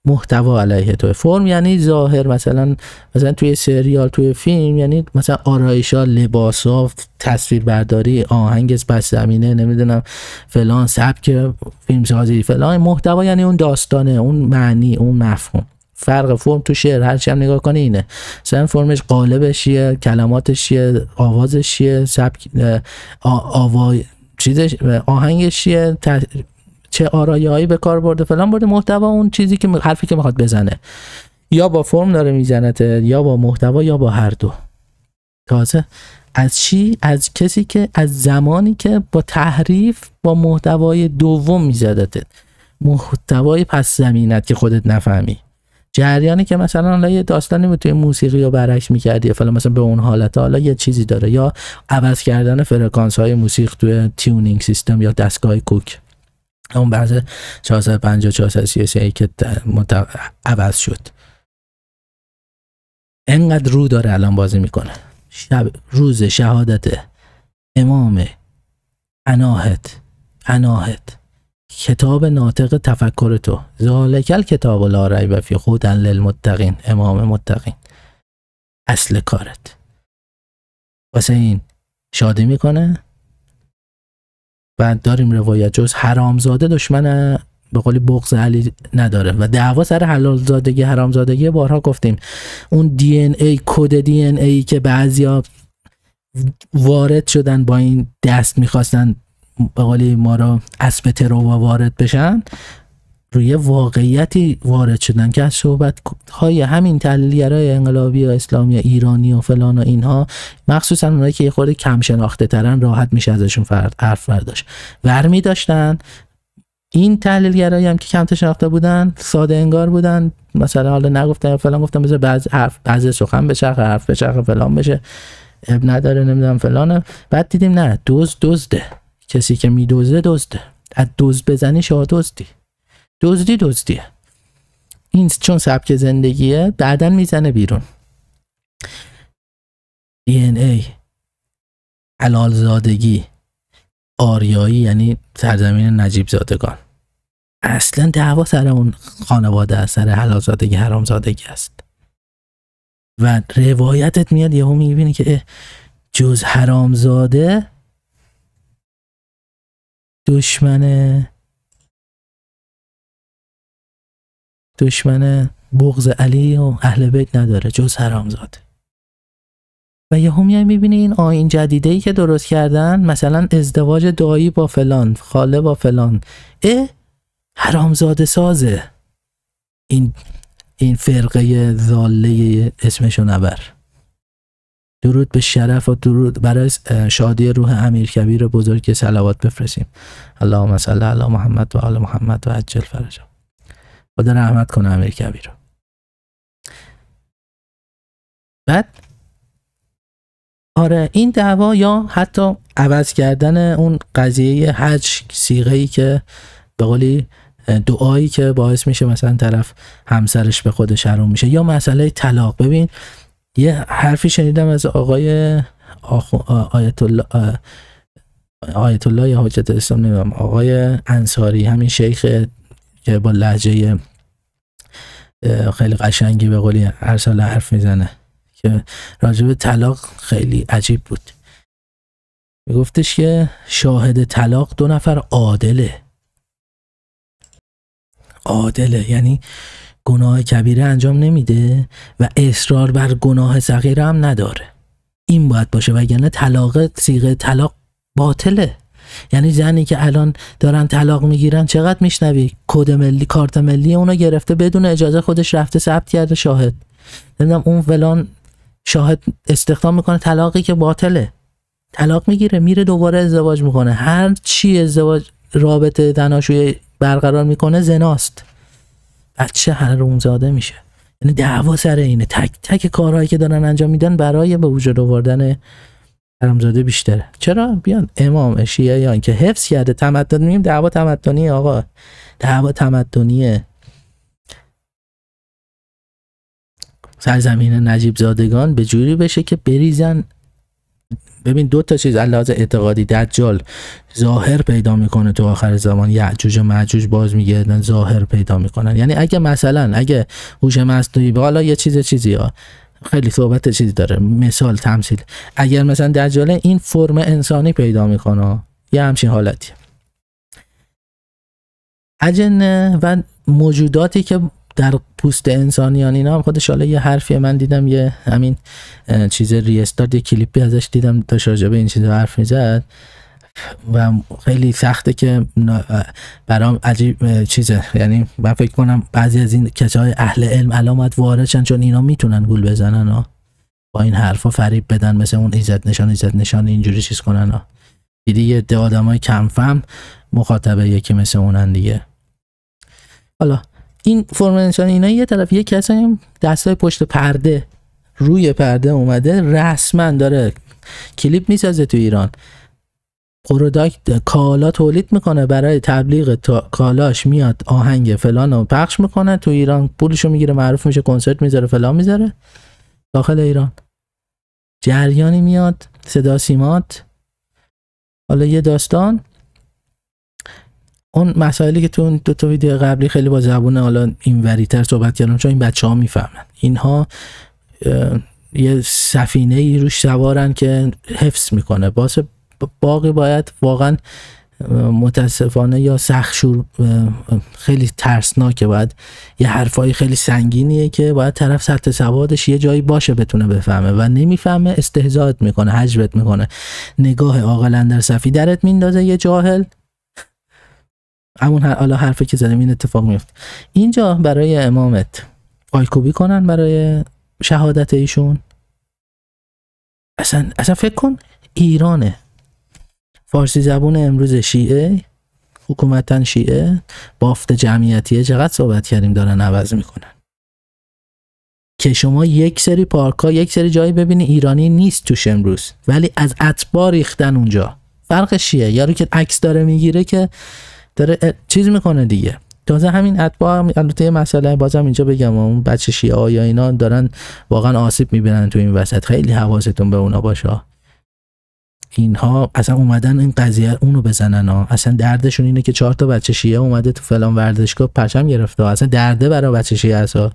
S1: محتوا علیه تو فرم یعنی ظاهر مثلا مثلا توی سریال توی فیلم یعنی مثلا آرایشا لباسا تصویر برداری آهنگ پس زمینه نمیدونم فلان سبک فیلم سازی فلان محتوا یعنی اون داستانه اون معنی اون مفهوم فرق فرم تو شعر هر هم نگاه کنی اینه مثلا فرمش قالبش چیه کلماتش سبک آوای چیزش آهنگش شیه چه آرایه‌ای به کار برده فلان برده محتوا اون چیزی که حرفی که میخواد بزنه یا با فرم داره میزنه یا با محتوا یا با هر دو تازه از چی از کسی که از زمانی که با تحریف با محتوای دوم میزدت محتوای پس زمینت که خودت نفهمی جریانی که مثلا حالا یه داستانی توی موسیقی یا برعکس میکردی یا مثلا به اون حالت حالا یه چیزی داره یا عوض کردن فرکانس های موسیقی توی تیونینگ سیستم یا دستگاه کوک اون بحث 450 433 که عوض شد
S2: انقدر رو داره الان بازی میکنه شب روز شهادت امام اناهت اناهت
S1: کتاب ناطق تفکر تو ذالکل کتاب لا ریب فی خودن
S2: للمتقین امام متقین اصل کارت واسه این شادی میکنه و داریم روایت جز
S1: حرامزاده دشمن به قولی بغض علی نداره و دعوا سر حلال زادگی حرام زادگی بارها گفتیم اون دی ان ای کد دی ای که بعضیا وارد شدن با این دست میخواستن به قولی ما را اسب ترو وارد بشن روی واقعیتی وارد شدن که از صحبت های همین تحلیلگرای انقلابی و اسلامی و ایرانی و فلان و اینها مخصوصا اونایی که یه خورده کم شناخته ترن راحت میشه ازشون فرد حرف برداشت ورمی داشتن این تحلیلگرایی هم که کمتر شناخته بودن ساده انگار بودن مثلا حالا نگفتن فلان گفتم بذار بعض حرف بعض سخن بچرخه حرف بچرخه فلان بشه اب نداره نمیدونم فلانه بعد دیدیم نه دوز دزده کسی که میدوزه دزده از دوز بزنی شاه دزدی دزدی دزدیه این چون سبک زندگیه بعدا میزنه بیرون DNA حلالزادگی آریایی یعنی سرزمین نجیب زادگان اصلا دعوا سر اون خانواده سر حلالزادگی
S2: حرامزادگی است و روایتت میاد یهو میبینی که جز حرامزاده دشمن دشمن بغض علی و اهل بیت نداره جز حرامزاده و یه هم میبینی
S1: این آین جدیده ای که درست کردن مثلا ازدواج دایی با فلان خاله با فلان اه حرامزاده سازه این این فرقه زاله اسمشو نبر درود به شرف و درود برای شادی روح امیر کبیر بزرگ سلوات بفرستیم اللهم صل
S2: علی محمد و آل محمد و عجل فرجم خدا رحمت کنه امیر کبیر بعد آره این دعوا یا حتی عوض کردن اون قضیه حج ای
S1: که به قولی دعایی که باعث میشه مثلا طرف همسرش به خودش حروم میشه یا مسئله طلاق ببین یه حرفی شنیدم از آقای آیت الله آیت الله حجت اسلام نمیدونم آقای انصاری همین شیخ که با لحجه خیلی قشنگی به قولی هر سال حرف میزنه که راجب طلاق خیلی عجیب
S2: بود میگفتش که شاهد طلاق دو نفر عادله عادله یعنی گناه کبیره
S1: انجام نمیده و اصرار بر گناه صغیره هم نداره این باید باشه وگرنه طلاق سیغه طلاق باطله یعنی زنی که الان دارن طلاق میگیرن چقدر میشنوی کد ملی کارت ملی اونو گرفته بدون اجازه خودش رفته ثبت کرده شاهد نمیدونم اون فلان شاهد استخدام میکنه طلاقی که باطله طلاق میگیره میره دوباره ازدواج میکنه هر چی ازدواج رابطه دناشوی برقرار میکنه زناست بچه هر زاده میشه یعنی دعوا سر اینه تک تک کارهایی که دارن انجام میدن برای به وجود آوردن حرامزاده بیشتره چرا بیان امام شیعیان که حفظ کرده تمدن میگیم دعوا تمدنی آقا دعوا تمدنیه سرزمین نجیب زادگان به جوری بشه که بریزن ببین دو تا چیز لحاظ اعتقادی دجال ظاهر پیدا میکنه تو آخر زمان یعجوج و معجوج باز میگردن ظاهر پیدا میکنن یعنی اگه مثلا اگه هوش مصنوعی حالا یه چیز چیزی ها خیلی صحبت چیزی داره مثال تمثیل اگر مثلا در جاله این فرم انسانی پیدا میکنه یه همچین حالتی اجنه و موجوداتی که در پوست انسانیان اینا هم خودش حالا یه حرفی من دیدم یه همین چیز ریستارد یه کلیپی ازش دیدم تا شارجه به این چیز حرف میزد و خیلی سخته که برام عجیب چیزه یعنی من فکر کنم بعضی از این کسای اهل علم علامت واردشن چون اینا میتونن گول بزنن و با این حرفا فریب بدن مثل اون ایزت نشان ایزت نشان اینجوری چیز کنن و دیدی یه ده کم کمفم مخاطبه یکی مثل اونن دیگه حالا این فرمانشان اینا یه طرف یه کسی دستای پشت پرده روی پرده اومده رسما داره کلیپ میسازه تو ایران پروداکت کالا تولید میکنه برای تبلیغ تا... کالاش میاد آهنگ فلان رو پخش میکنه تو ایران پولشو میگیره معروف میشه کنسرت میذاره فلان میذاره داخل ایران جریانی میاد صدا سیمات حالا یه داستان اون مسائلی که تو دو تا ویدیو قبلی خیلی با زبون حالا این وریتر صحبت کردم چون این بچه ها میفهمن اینها یه سفینه ای روش سوارن که حفظ میکنه باسه باقی باید واقعا متاسفانه یا سخشور خیلی ترسناکه باید یه حرفای خیلی سنگینیه که باید طرف سطح سوادش یه جایی باشه بتونه بفهمه و نمیفهمه استهزاد میکنه حجبت میکنه نگاه آقل در صفی درت میندازه یه جاهل همون حالا حرفی که زمین این اتفاق میفت اینجا برای امامت آیکوبی کنن برای شهادت ایشون اصلا اصلا فکر کن ایرانه فارسی زبون امروز شیعه حکومتا شیعه بافت جمعیتیه چقدر صحبت کردیم دارن عوض میکنن که شما یک سری پارک ها یک سری جایی ببینی ایرانی نیست توش امروز ولی از اتبا ریختن اونجا فرق شیه یارو که عکس داره میگیره که داره چیز میکنه دیگه تازه همین اتباع هم البته مسئله بازم اینجا بگم اون بچه شیعه یا اینا دارن واقعا آسیب میبینن تو این وسط خیلی حواستون به اونا باشه اینها اصلا اومدن این قضیه اونو بزنن ها اصلا دردشون اینه که چهار تا بچه شیعه اومده تو فلان ورزشگاه پرچم گرفته اصلا درده برای بچه شیعه اصلا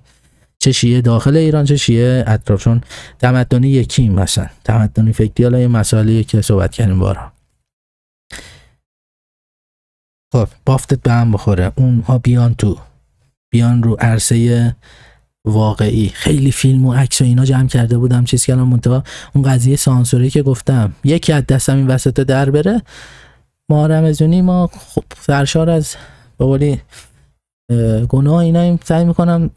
S1: چه شیعه داخل ایران چه شیعه اطرافشون تمدنی یکی مثلا تمدنی فکری حالا یه مسائلی که صحبت کردیم بارا خب بافتت به هم بخوره اونها بیان تو بیان رو عرصه واقعی خیلی فیلم و عکس و اینا جمع کرده بودم چیز کردم منتها اون قضیه سانسوری که گفتم یکی از دستم این وسط در بره ما رمزونی ما خب سرشار از بقولی گناه اینا این سعی میکنم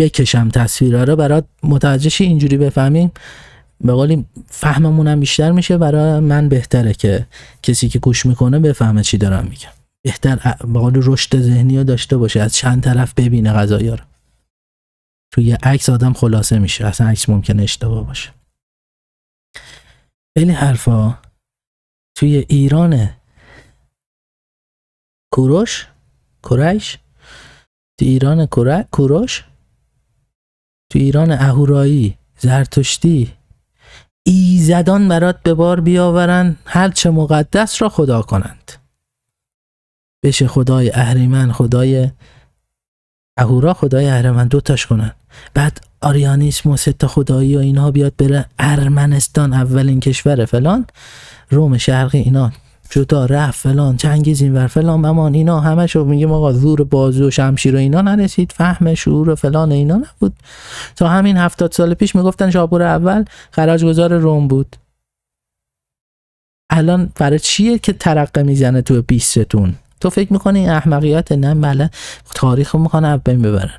S1: بکشم تصویرها رو برای متوجه اینجوری بفهمیم به قولی فهممون هم بیشتر میشه برای من بهتره که کسی که گوش میکنه بفهمه چی دارم میگم بهتر به قول رشد ذهنی رو داشته باشه از چند طرف ببینه قضایی رو
S2: توی عکس آدم خلاصه میشه اصلا عکس ممکنه اشتباه باشه خیلی حرفا توی ایران کوروش کورش توی ایران کوروش
S1: تو ایران اهورایی زرتشتی زدان برات به بار هر چه مقدس را خدا کنند بشه خدای اهریمن خدای اهورا خدای اهرمن دوتاش کنن بعد آریانیسم و ستا خدایی و اینها بیاد بره ارمنستان اولین کشور فلان روم شرقی اینا جدا رفت فلان چنگیز ور فلان ممان اینا همه شو میگه آقا زور بازو و شمشیر و اینا نرسید فهم شعور و فلان اینا نبود تا همین هفتاد سال پیش میگفتن شاپور اول خراجگذار روم بود الان برای چیه که ترقه میزنه تو بیستتون تو فکر میکنی این احمقیات نه بله تاریخ میخوان اب بین ببرن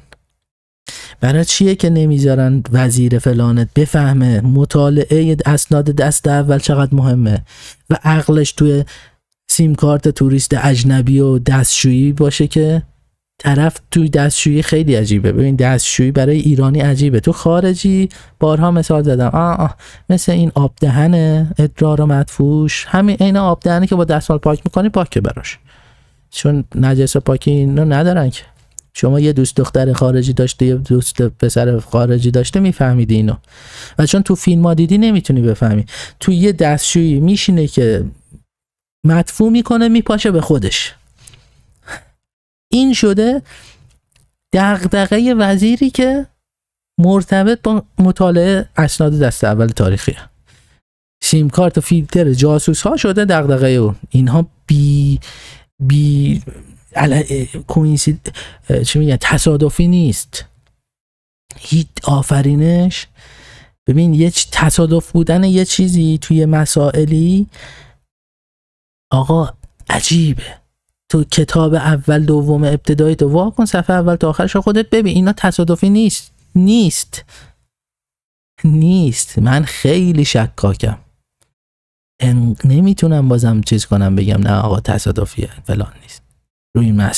S1: برای چیه که نمیذارن وزیر فلانت بفهمه مطالعه اسناد دست اول چقدر مهمه و عقلش توی سیم کارت توریست اجنبی و دستشویی باشه که طرف توی دستشویی خیلی عجیبه ببین دستشویی برای ایرانی عجیبه تو خارجی بارها مثال زدم آه, مثل این آب دهن ادرار و مدفوش همین عین دهنی که با دستمال پاک میکنی پاکه براش چون نجس پاکی اینو ندارن که شما یه دوست دختر خارجی داشته یه دوست پسر خارجی داشته میفهمید اینو و چون تو فیلم ها دیدی نمیتونی بفهمی تو یه دستشویی میشینه که مدفوع میکنه میپاشه به خودش این شده دغدغه وزیری که مرتبط با مطالعه اسناد دست اول تاریخیه سیم کارت و فیلتر جاسوس ها شده دغدغه او اینها بی بی علا... کوینسی چی میگن تصادفی نیست هیچ آفرینش ببین یه تصادف بودن یه چیزی توی مسائلی آقا عجیبه تو کتاب اول دوم ابتدایی تو واکن کن صفحه اول تا آخرش خودت ببین اینا تصادفی نیست نیست نیست من خیلی شکاکم ان... نمیتونم بازم چیز کنم بگم نه آقا تصادفیه فلان نیست روی این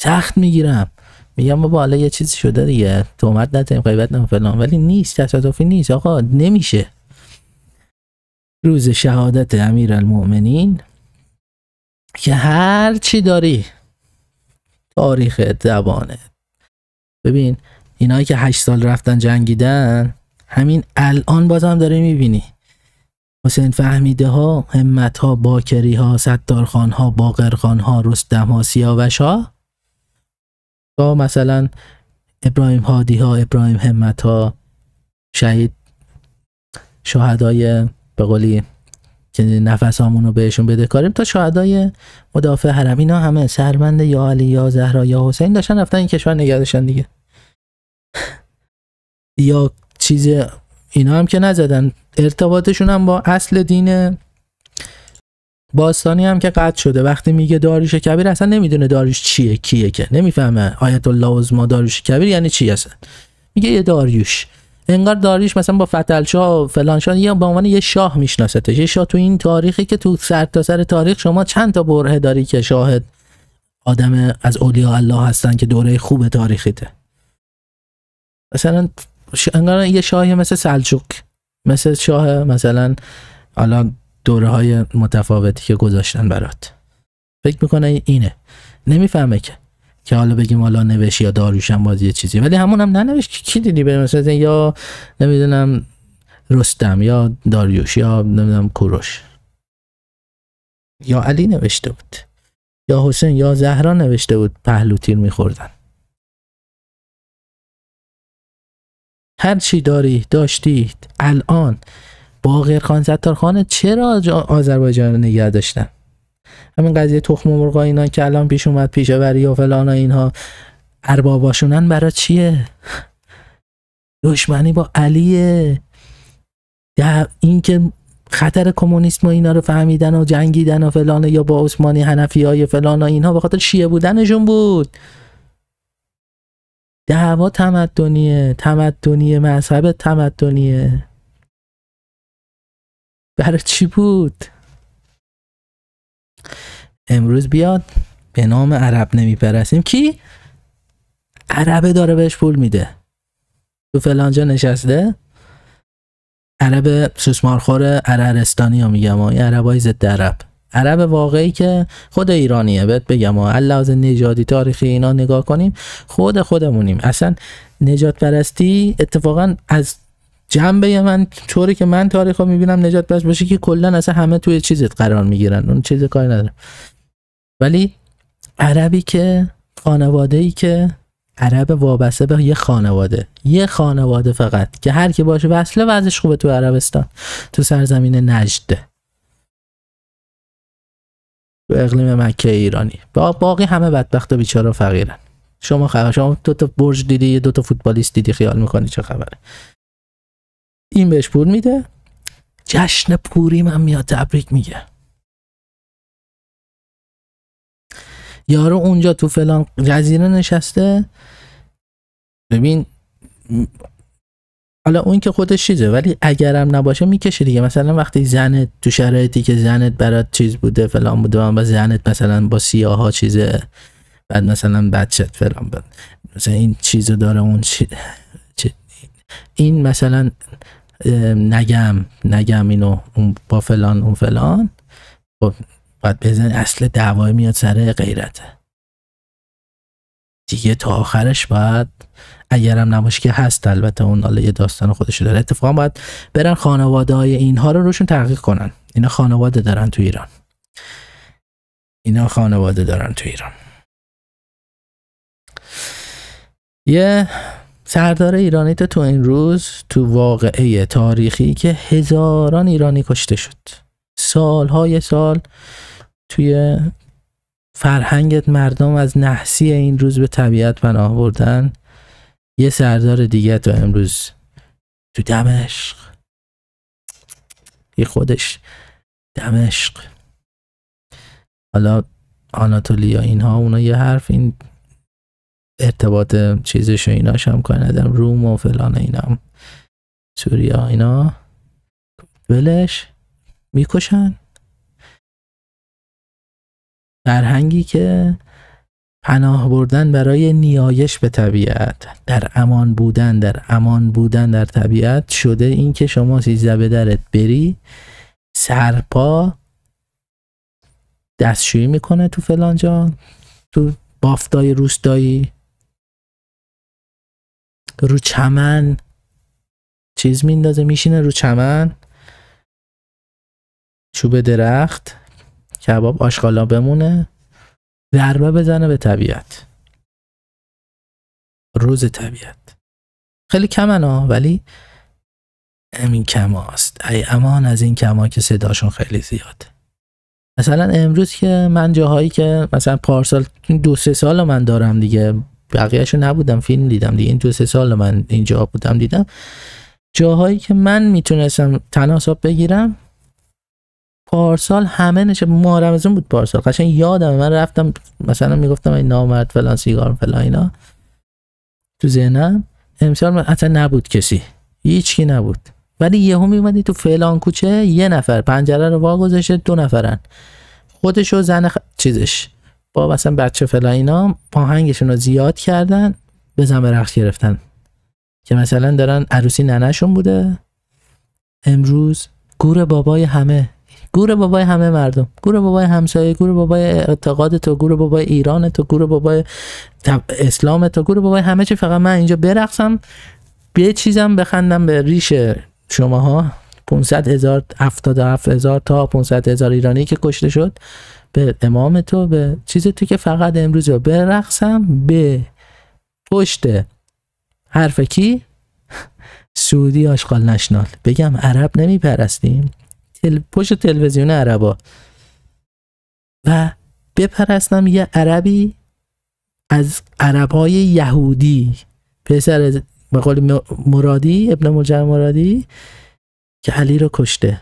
S1: سخت میگیرم میگم بابا حالا یه چیزی شده دیگه تومت نتیم قیبت نه فلان ولی نیست تصادفی نیست آقا نمیشه روز شهادت امیر المؤمنین که هر چی داری تاریخ دبانه ببین اینایی که هشت سال رفتن جنگیدن همین الان بازم داری میبینی حسین فهمیده ها، همت ها، باکری ها، ستارخان ها، باقرخان ها، رستم ها، سیاوش ها تا مثلا ابراهیم هادی ها، ابراهیم همت ها شهید شهدای به قولی که نفس رو بهشون بده کاریم تا شهدای مدافع حرم اینا همه سرمند یا علی یا زهرا یا حسین داشتن رفتن این کشور نگه دیگه یا چیز اینا هم که نزدن ارتباطشون هم با اصل دین باستانی هم که قطع شده وقتی میگه داریش کبیر اصلا نمیدونه داریش چیه کیه که نمیفهمه آیت الله عظما داریش کبیر یعنی چی اصلا میگه یه داریوش انگار داریش مثلا با فتلشاه و فلان شاه یا به عنوان یه شاه میشناسته یه شاه تو این تاریخی که تو سر تا سر تاریخ شما چند تا بره داری که شاهد آدم از اولیاء الله هستن که دوره خوب تاریخیته مثلا انگار یه شاهی مثل سلجوق، مثل شاه مثلا حالا دوره های متفاوتی که گذاشتن برات فکر میکنه اینه نمیفهمه که که حالا بگیم حالا نوشت یا داریوشم باز یه چیزی ولی همون هم ننوشت که کی دیدی به مثلا یا نمیدونم رستم یا داریوش
S2: یا نمیدونم کوروش یا علی نوشته بود یا حسین یا زهرا نوشته بود پهلو تیر میخوردن هر چی داری داشتید الان باقر
S1: خان خانه چرا آذربایجان نگه داشتن همین قضیه تخم مرغ اینا که الان پیش اومد پیشاوری و فلان اینها ارباباشونن برای چیه دشمنی با علیه در این که خطر کمونیسم و اینا رو فهمیدن و جنگیدن و فلان یا با عثمانی هنفی های فلان و اینها به خاطر شیعه بودنشون بود دعوا
S2: تمدنیه تمدنیه مذهب تمدنیه برای چی بود امروز بیاد
S1: به نام عرب نمیپرسیم کی عربه داره بهش پول میده تو فلانجا نشسته عرب سوسمارخور عربستانی ها میگم این عربای ضد عرب عرب واقعی که خود ایرانیه بهت بگم لحاظ نجادی تاریخی اینا نگاه کنیم خود خودمونیم اصلا نجات پرستی اتفاقا از جنبه من طوری که من تاریخ رو میبینم نجات پرست باشه که کلا اصلا همه توی چیزت قرار میگیرن اون چیز کاری نداره ولی عربی که خانواده ای که عرب وابسته به یه خانواده یه خانواده فقط که هر کی باشه وصله وضعش خوبه تو عربستان تو سرزمین نجده
S2: به اقلیم مکه ایرانی
S1: باقی همه بدبخت بیچاره فقیرن شما خبر شما دو تا برج دیدی دو تا فوتبالیست
S2: دیدی خیال میکنی چه خبره این بهش پول میده جشن پوری من میاد تبریک میگه یارو اونجا تو فلان جزیره نشسته ببین
S1: حالا اون که خودش چیزه ولی اگرم نباشه میکشه دیگه مثلا وقتی زنت تو شرایطی که زنت برات چیز بوده فلان بوده و زنت مثلا با سیاها چیزه بعد مثلا بچت فلان بود مثلا این چیزو داره اون چیز این مثلا نگم نگم اینو اون با فلان اون فلان خب بعد بزن اصل دعوای میاد سر غیرته دیگه تا آخرش باید اگرم نباشه که هست البته اون حالا یه داستان خودش داره اتفاقا باید برن خانواده های اینها رو روشون
S2: تحقیق کنن اینا خانواده دارن تو ایران اینا خانواده دارن تو ایران یه
S1: سردار ایرانی تو این روز تو واقعه تاریخی که هزاران ایرانی کشته شد سالهای سال توی فرهنگت مردم از نحسی این روز به طبیعت پناه بردن یه
S2: سردار دیگه تو امروز تو دمشق یه خودش دمشق حالا آناتولیا
S1: اینها اونا یه حرف این ارتباط چیزش و ایناش هم کندم
S2: روم و فلان اینام سوریا اینا ولش میکشن فرهنگی که پناه بردن برای نیایش به طبیعت در امان
S1: بودن در امان بودن در طبیعت شده این که شما سیزده به درت بری
S2: سرپا دستشویی میکنه تو فلان تو بافتای روستایی رو چمن چیز میندازه میشینه رو چمن چوب درخت کباب آشغالا بمونه ضربه بزنه به طبیعت روز طبیعت خیلی کمن ها ولی همین کماست ای امان از این
S1: کما که صداشون خیلی زیاد مثلا امروز که من جاهایی که مثلا پارسال دو سه سال من دارم دیگه بقیهشو نبودم فیلم دیدم دیگه این دو سه سال من اینجا بودم دیدم جاهایی که من میتونستم تناسب بگیرم پارسال همه نشه رمزون بود پارسال قشنگ یادم من رفتم مثلا میگفتم این نامرد فلان سیگار فلان اینا تو ذهنم امسال اصلا نبود کسی هیچکی نبود ولی یه یهو میمدی تو فلان کوچه یه نفر پنجره رو وا دو نفرن خودش و زن خ... چیزش با مثلا بچه فلان اینا پاهنگشون رو زیاد کردن به رخش گرفتن که مثلا دارن عروسی ننشون بوده امروز گور بابای همه گور بابای همه مردم گور بابای همسایه گور بابای اعتقاد تو گور بابای ایران تو گور بابای اسلام تو گور بابای همه چی فقط من اینجا برقصم به چیزم بخندم به ریش شماها 500 هزار 77 هزار تا 500 هزار ایرانی که کشته شد به امام تو به چیز تو که فقط امروز رو برقصم به پشت حرف کی سعودی آشغال نشنال بگم عرب نمی تل... پشت تلویزیون عربا و بپرستم یه عربی از عربهای یهودی پسر به قول مرادی ابن مجر مرادی که علی رو کشته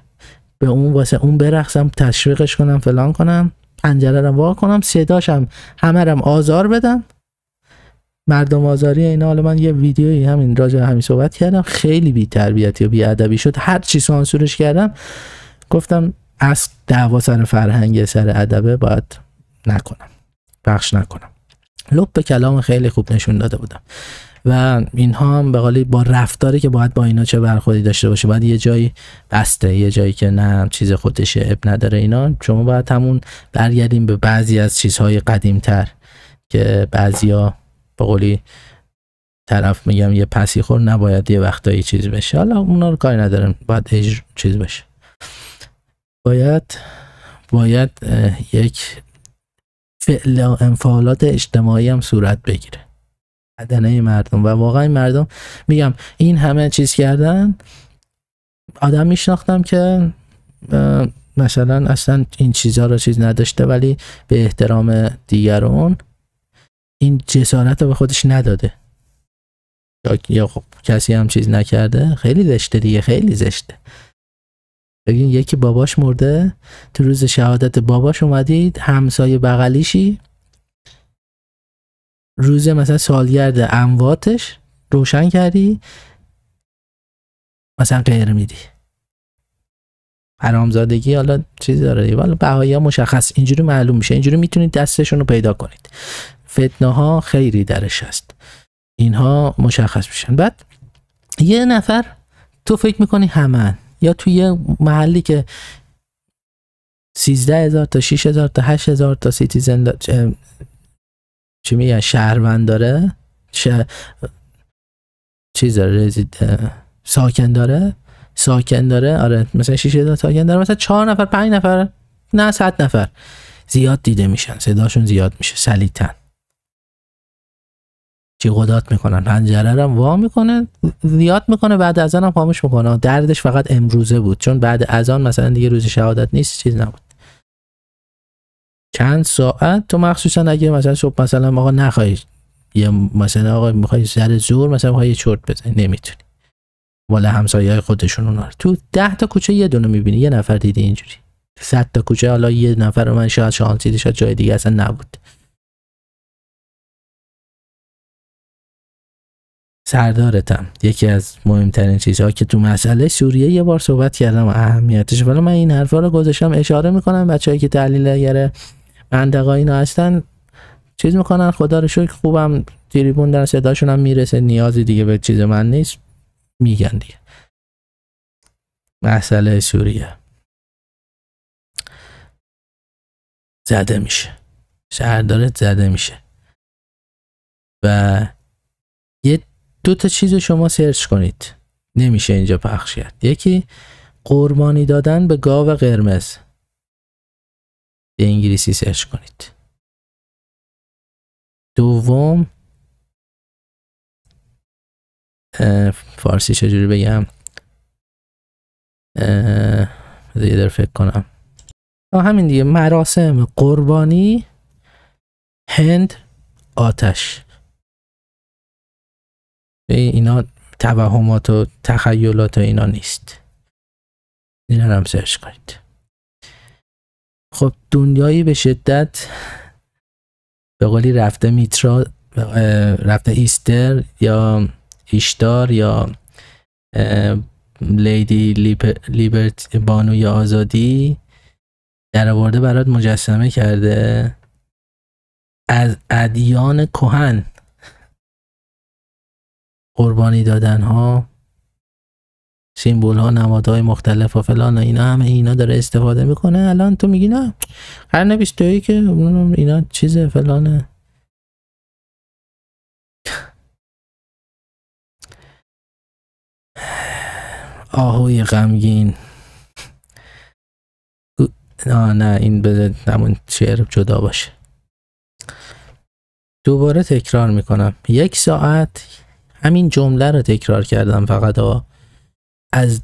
S1: به اون واسه اون برقصم تشویقش کنم فلان کنم پنجره رو وا کنم صداشم همه رم آزار بدم مردم آزاری اینا حالا من یه ویدیویی همین راجع همین صحبت کردم خیلی بی تربیتی و بی ادبی شد هر چی سانسورش کردم گفتم اصل دعوا سر فرهنگ سر ادبه باید نکنم بخش نکنم لب به کلام خیلی خوب نشون داده بودم و اینها هم به با رفتاری که باید با اینا چه برخوردی داشته باشه باید یه جایی بسته یه جایی که نه چیز خودش اب نداره اینا شما باید همون برگردیم به بعضی از چیزهای قدیمتر که بعضیا به قولی طرف میگم یه پسی خور نباید یه وقتایی چیز بشه حالا اونا رو کاری ندارم باید چیز بشه باید باید یک فعل انفعالات اجتماعی هم صورت بگیره بدنه مردم و واقعا مردم میگم این همه چیز کردن آدم میشناختم که مثلا اصلا این چیزها رو چیز نداشته ولی به احترام دیگرون این جسارت رو به خودش نداده یا, یا خب کسی هم چیز نکرده خیلی زشته دیگه خیلی زشته ببین یکی باباش مرده تو روز شهادت باباش اومدید همسایه بغلیشی
S2: روز مثلا سالگرد امواتش روشن کردی مثلا غیر میدی
S1: حرامزادگی حالا چیز داره ولی بهایی ها مشخص اینجوری معلوم میشه اینجوری میتونید دستشون رو پیدا کنید فتنه ها خیلی درش هست اینها مشخص میشن بعد یه نفر تو فکر میکنی همان یا توی محلی که 13 هزار تا 6 هزار تا 8 هزار تا سیتیزن دا... چه, چه میگن شهروند داره شه... چیز داره ساکن داره ساکن داره آره مثلا 6 هزار ساکن داره مثلا 4 نفر 5 نفر نه 100 نفر زیاد دیده میشن صداشون زیاد میشه سلیتن جیغدات میکنن پنجره هم وا میکنه زیاد میکنه بعد از هم خاموش میکنه دردش فقط امروزه بود چون بعد از آن مثلا دیگه روز شهادت نیست چیز نبود چند ساعت تو مخصوصا اگه مثلا صبح مثلا آقا نخوای یه مثلا آقا میخوای سر زور مثلا میخوای یه چرت بزنی نمیتونی والا همسایه های خودشون اونا تو ده تا کوچه یه دونه میبینی یه
S2: نفر دیدی اینجوری صد تا کوچه حالا یه نفر من شاید شانسی شاید جای دیگه اصلا نبود سردارتم یکی از مهمترین چیزها که تو مسئله سوریه یه بار صحبت کردم و اهمیتش
S1: ولی من این حرفا رو گذاشتم اشاره میکنم بچه‌ای که اگر منطقه اینا هستن چیز میکنن خدا رو شکر خوبم تریبون در صداشون هم میرسه نیازی دیگه به چیز
S2: من نیست میگن دیگه مسئله سوریه زده میشه سردارت زده میشه و دو تا چیز
S1: شما سرچ کنید نمیشه اینجا پخش کرد یکی قربانی دادن به
S2: گاو قرمز انگلیسی سرچ کنید دوم فارسی چجوری بگم یه در فکر کنم همین دیگه مراسم قربانی هند آتش اینا توهمات و تخیلات و اینا نیست اینا هم سرچ کنید خب دنیایی به شدت
S1: به قولی رفته میترا رفته ایستر یا ایشتار یا لیدی لیبرت بانوی
S2: آزادی در آورده برات مجسمه کرده از ادیان کهن قربانی دادن ها سیمبول ها نمادهای مختلف و فلان اینا همه اینا داره استفاده میکنه الان تو میگی نه قرن 21 که اینا چیز فلانه آهوی غمگین نه نه این بذار همون شعر جدا باشه
S1: دوباره تکرار میکنم یک ساعت همین جمله رو تکرار کردم فقط ها از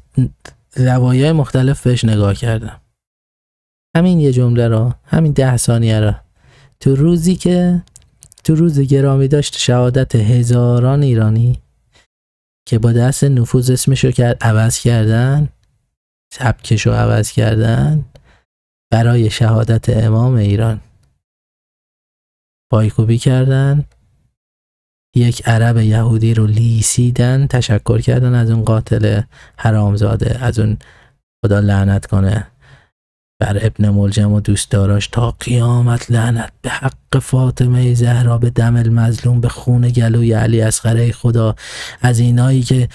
S1: زوایای مختلف بهش نگاه کردم همین یه جمله را همین ده ثانیه را تو روزی که تو روز گرامی داشت شهادت هزاران ایرانی که با دست نفوذ رو کرد عوض کردن رو عوض
S2: کردن برای شهادت امام ایران پایکوبی کردن یک عرب یهودی رو لیسیدن
S1: تشکر کردن از اون قاتل حرامزاده از اون خدا لعنت کنه بر ابن ملجم و دوست داراش تا قیامت لعنت به حق فاطمه زهرا به دم المظلوم به خون گلوی علی اصغر خدا از اینایی که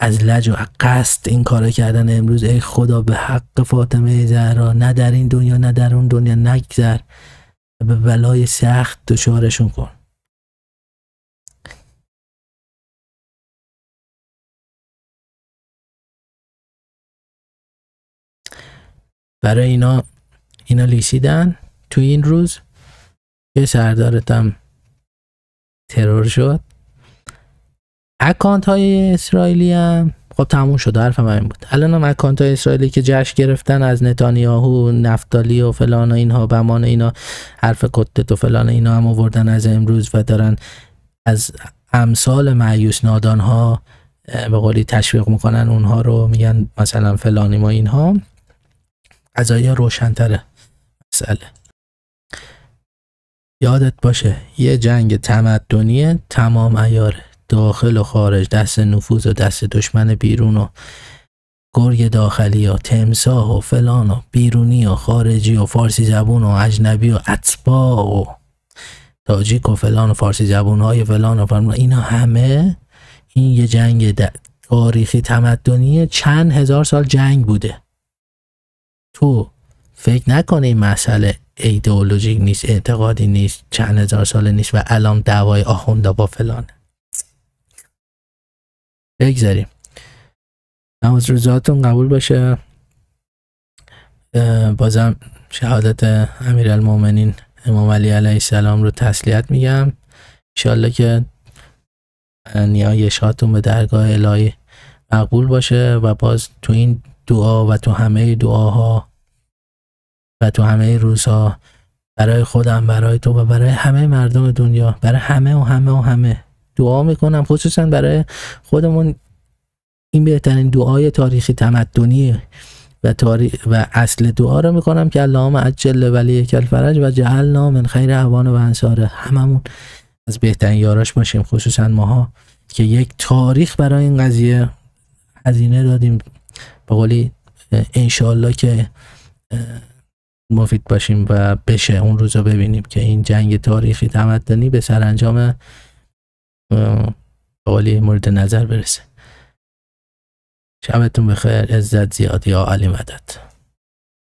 S1: از لج و قصد این کارو کردن امروز ای خدا به حق فاطمه زهرا نه در این دنیا نه در اون دنیا
S2: نگذر به بلای سخت دچارشون کن برای اینا اینا لیسیدن تو این روز یه سردارتم ترور شد
S1: اکانت های اسرائیلی هم خب تموم شد حرف من بود الان هم اکانت اسرائیلی که جشن گرفتن از نتانیاهو نفتالی و فلان و اینها بمان اینا حرف کتت و فلان اینا هم آوردن از امروز و دارن از امثال معیوس نادان ها به قولی تشویق میکنن اونها رو میگن مثلا فلانی ما اینها قضایی ها روشنتره مسئله یادت باشه یه جنگ تمدنی تمام ایاره داخل و خارج دست نفوذ و دست دشمن بیرون و گرگ داخلی و تمساه و فلان و بیرونی و خارجی و فارسی زبون و اجنبی و اطباع و تاجیک و فلان و فارسی زبون های فلان و فلان اینا همه این یه جنگ تاریخی تمدنی چند هزار سال جنگ بوده تو فکر نکنه این مسئله ایدئولوژیک نیست اعتقادی نیست چند هزار ساله نیست و الان دعوای آخونده با فلان
S2: بگذاریم نماز قبول باشه بازم شهادت
S1: المومنین امام علی علیه السلام رو تسلیت میگم انشالله که نیایشاتون به درگاه الهی مقبول باشه و باز تو این دعا و تو همه دعاها و تو همه روزها برای خودم برای تو و برای همه مردم دنیا برای همه و همه و همه دعا میکنم خصوصا برای خودمون این بهترین دعای تاریخی تمدنی و, تاریخ و اصل دعا رو میکنم که اللهم عجل ولی کلفرج و جهل من خیر اوان و انصار هممون از بهترین یاراش باشیم خصوصا ماها که یک تاریخ برای این قضیه هزینه دادیم به قولی انشالله که مفید باشیم و بشه اون روزا ببینیم که این جنگ تاریخی تمدنی به سرانجام
S2: قولی مورد نظر برسه شبتون بخیر عزت زیاد یا علی مدد